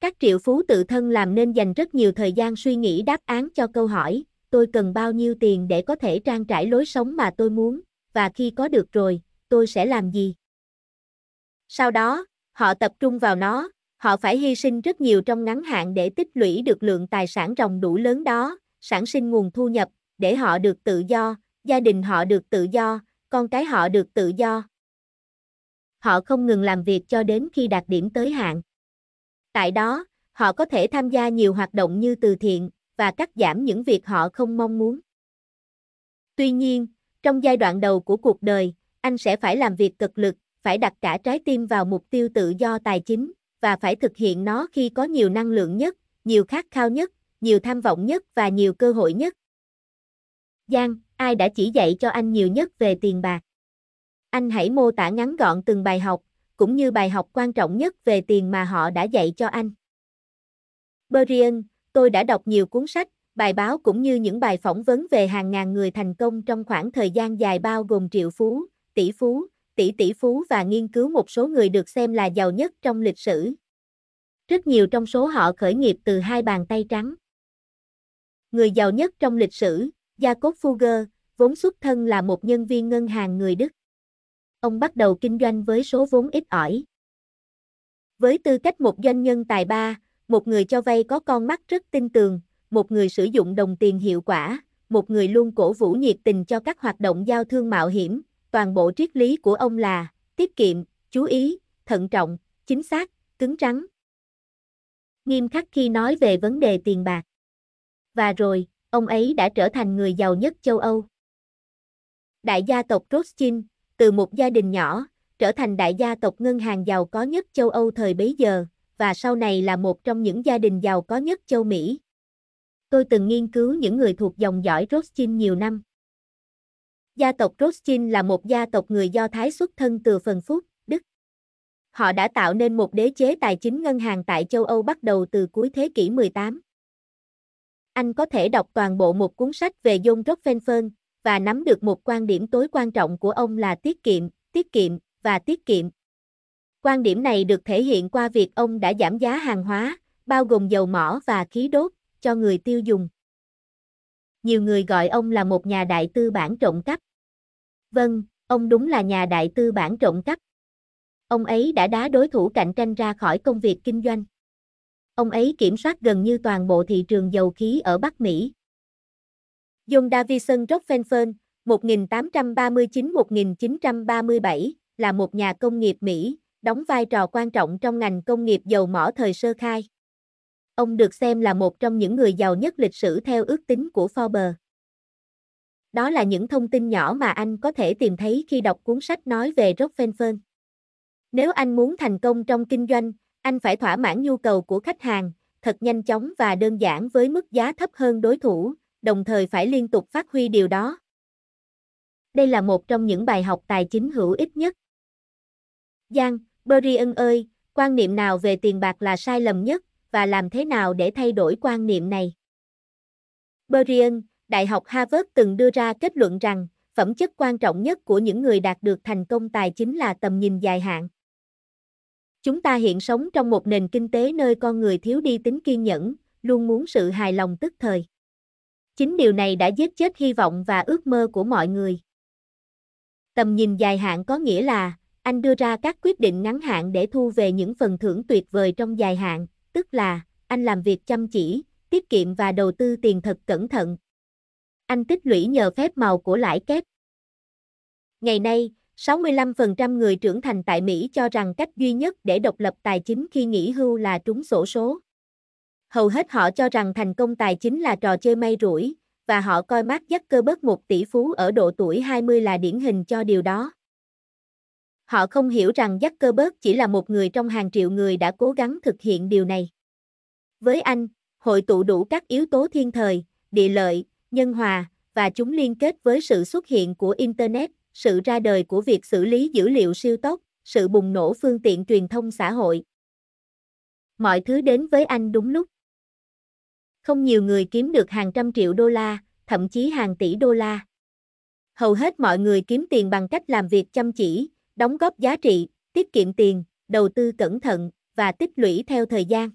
Các triệu phú tự thân làm nên dành rất nhiều thời gian suy nghĩ đáp án cho câu hỏi, tôi cần bao nhiêu tiền để có thể trang trải lối sống mà tôi muốn, và khi có được rồi, tôi sẽ làm gì? Sau đó, họ tập trung vào nó, họ phải hy sinh rất nhiều trong ngắn hạn để tích lũy được lượng tài sản ròng đủ lớn đó, sản sinh nguồn thu nhập, để họ được tự do, gia đình họ được tự do, con cái họ được tự do. Họ không ngừng làm việc cho đến khi đạt điểm tới hạn. Tại đó, họ có thể tham gia nhiều hoạt động như từ thiện và cắt giảm những việc họ không mong muốn. Tuy nhiên, trong giai đoạn đầu của cuộc đời, anh sẽ phải làm việc cực lực, phải đặt cả trái tim vào mục tiêu tự do tài chính và phải thực hiện nó khi có nhiều năng lượng nhất, nhiều khát khao nhất, nhiều tham vọng nhất và nhiều cơ hội nhất. Giang, ai đã chỉ dạy cho anh nhiều nhất về tiền bạc? Anh hãy mô tả ngắn gọn từng bài học, cũng như bài học quan trọng nhất về tiền mà họ đã dạy cho anh. Berrien, tôi đã đọc nhiều cuốn sách, bài báo cũng như những bài phỏng vấn về hàng ngàn người thành công trong khoảng thời gian dài bao gồm triệu phú, tỷ phú, tỷ tỷ phú và nghiên cứu một số người được xem là giàu nhất trong lịch sử. Rất nhiều trong số họ khởi nghiệp từ hai bàn tay trắng. Người giàu nhất trong lịch sử, Jacob Fugger, vốn xuất thân là một nhân viên ngân hàng người Đức ông bắt đầu kinh doanh với số vốn ít ỏi. Với tư cách một doanh nhân tài ba, một người cho vay có con mắt rất tin tường, một người sử dụng đồng tiền hiệu quả, một người luôn cổ vũ nhiệt tình cho các hoạt động giao thương mạo hiểm, toàn bộ triết lý của ông là tiết kiệm, chú ý, thận trọng, chính xác, cứng rắn. Nghiêm khắc khi nói về vấn đề tiền bạc. Và rồi, ông ấy đã trở thành người giàu nhất châu Âu. Đại gia tộc Rothschild, từ một gia đình nhỏ, trở thành đại gia tộc ngân hàng giàu có nhất châu Âu thời bấy giờ, và sau này là một trong những gia đình giàu có nhất châu Mỹ. Tôi từng nghiên cứu những người thuộc dòng dõi Rothschild nhiều năm. Gia tộc Rothschild là một gia tộc người Do Thái xuất thân từ phần phúc, Đức. Họ đã tạo nên một đế chế tài chính ngân hàng tại châu Âu bắt đầu từ cuối thế kỷ 18. Anh có thể đọc toàn bộ một cuốn sách về John Rockefeller, và nắm được một quan điểm tối quan trọng của ông là tiết kiệm, tiết kiệm và tiết kiệm. Quan điểm này được thể hiện qua việc ông đã giảm giá hàng hóa, bao gồm dầu mỏ và khí đốt, cho người tiêu dùng. Nhiều người gọi ông là một nhà đại tư bản trộm cắp. Vâng, ông đúng là nhà đại tư bản trộm cắp. Ông ấy đã đá đối thủ cạnh tranh ra khỏi công việc kinh doanh. Ông ấy kiểm soát gần như toàn bộ thị trường dầu khí ở Bắc Mỹ, John Davison Rockefeller, 1839-1937, là một nhà công nghiệp Mỹ, đóng vai trò quan trọng trong ngành công nghiệp dầu mỏ thời sơ khai. Ông được xem là một trong những người giàu nhất lịch sử theo ước tính của Forbes. Đó là những thông tin nhỏ mà anh có thể tìm thấy khi đọc cuốn sách nói về Rockefeller. Nếu anh muốn thành công trong kinh doanh, anh phải thỏa mãn nhu cầu của khách hàng, thật nhanh chóng và đơn giản với mức giá thấp hơn đối thủ, đồng thời phải liên tục phát huy điều đó. Đây là một trong những bài học tài chính hữu ích nhất. Giang, Berrien ơi, quan niệm nào về tiền bạc là sai lầm nhất và làm thế nào để thay đổi quan niệm này? Berrien, Đại học Harvard từng đưa ra kết luận rằng phẩm chất quan trọng nhất của những người đạt được thành công tài chính là tầm nhìn dài hạn. Chúng ta hiện sống trong một nền kinh tế nơi con người thiếu đi tính kiên nhẫn, luôn muốn sự hài lòng tức thời. Chính điều này đã giết chết hy vọng và ước mơ của mọi người. Tầm nhìn dài hạn có nghĩa là anh đưa ra các quyết định ngắn hạn để thu về những phần thưởng tuyệt vời trong dài hạn, tức là anh làm việc chăm chỉ, tiết kiệm và đầu tư tiền thật cẩn thận. Anh tích lũy nhờ phép màu của lãi kép. Ngày nay, 65% người trưởng thành tại Mỹ cho rằng cách duy nhất để độc lập tài chính khi nghỉ hưu là trúng sổ số. Hầu hết họ cho rằng thành công tài chính là trò chơi may rủi, và họ coi Mark Zuckerberg một tỷ phú ở độ tuổi 20 là điển hình cho điều đó. Họ không hiểu rằng Zuckerberg chỉ là một người trong hàng triệu người đã cố gắng thực hiện điều này. Với anh, hội tụ đủ các yếu tố thiên thời, địa lợi, nhân hòa, và chúng liên kết với sự xuất hiện của Internet, sự ra đời của việc xử lý dữ liệu siêu tốc, sự bùng nổ phương tiện truyền thông xã hội. Mọi thứ đến với anh đúng lúc. Không nhiều người kiếm được hàng trăm triệu đô la, thậm chí hàng tỷ đô la. Hầu hết mọi người kiếm tiền bằng cách làm việc chăm chỉ, đóng góp giá trị, tiết kiệm tiền, đầu tư cẩn thận và tích lũy theo thời gian.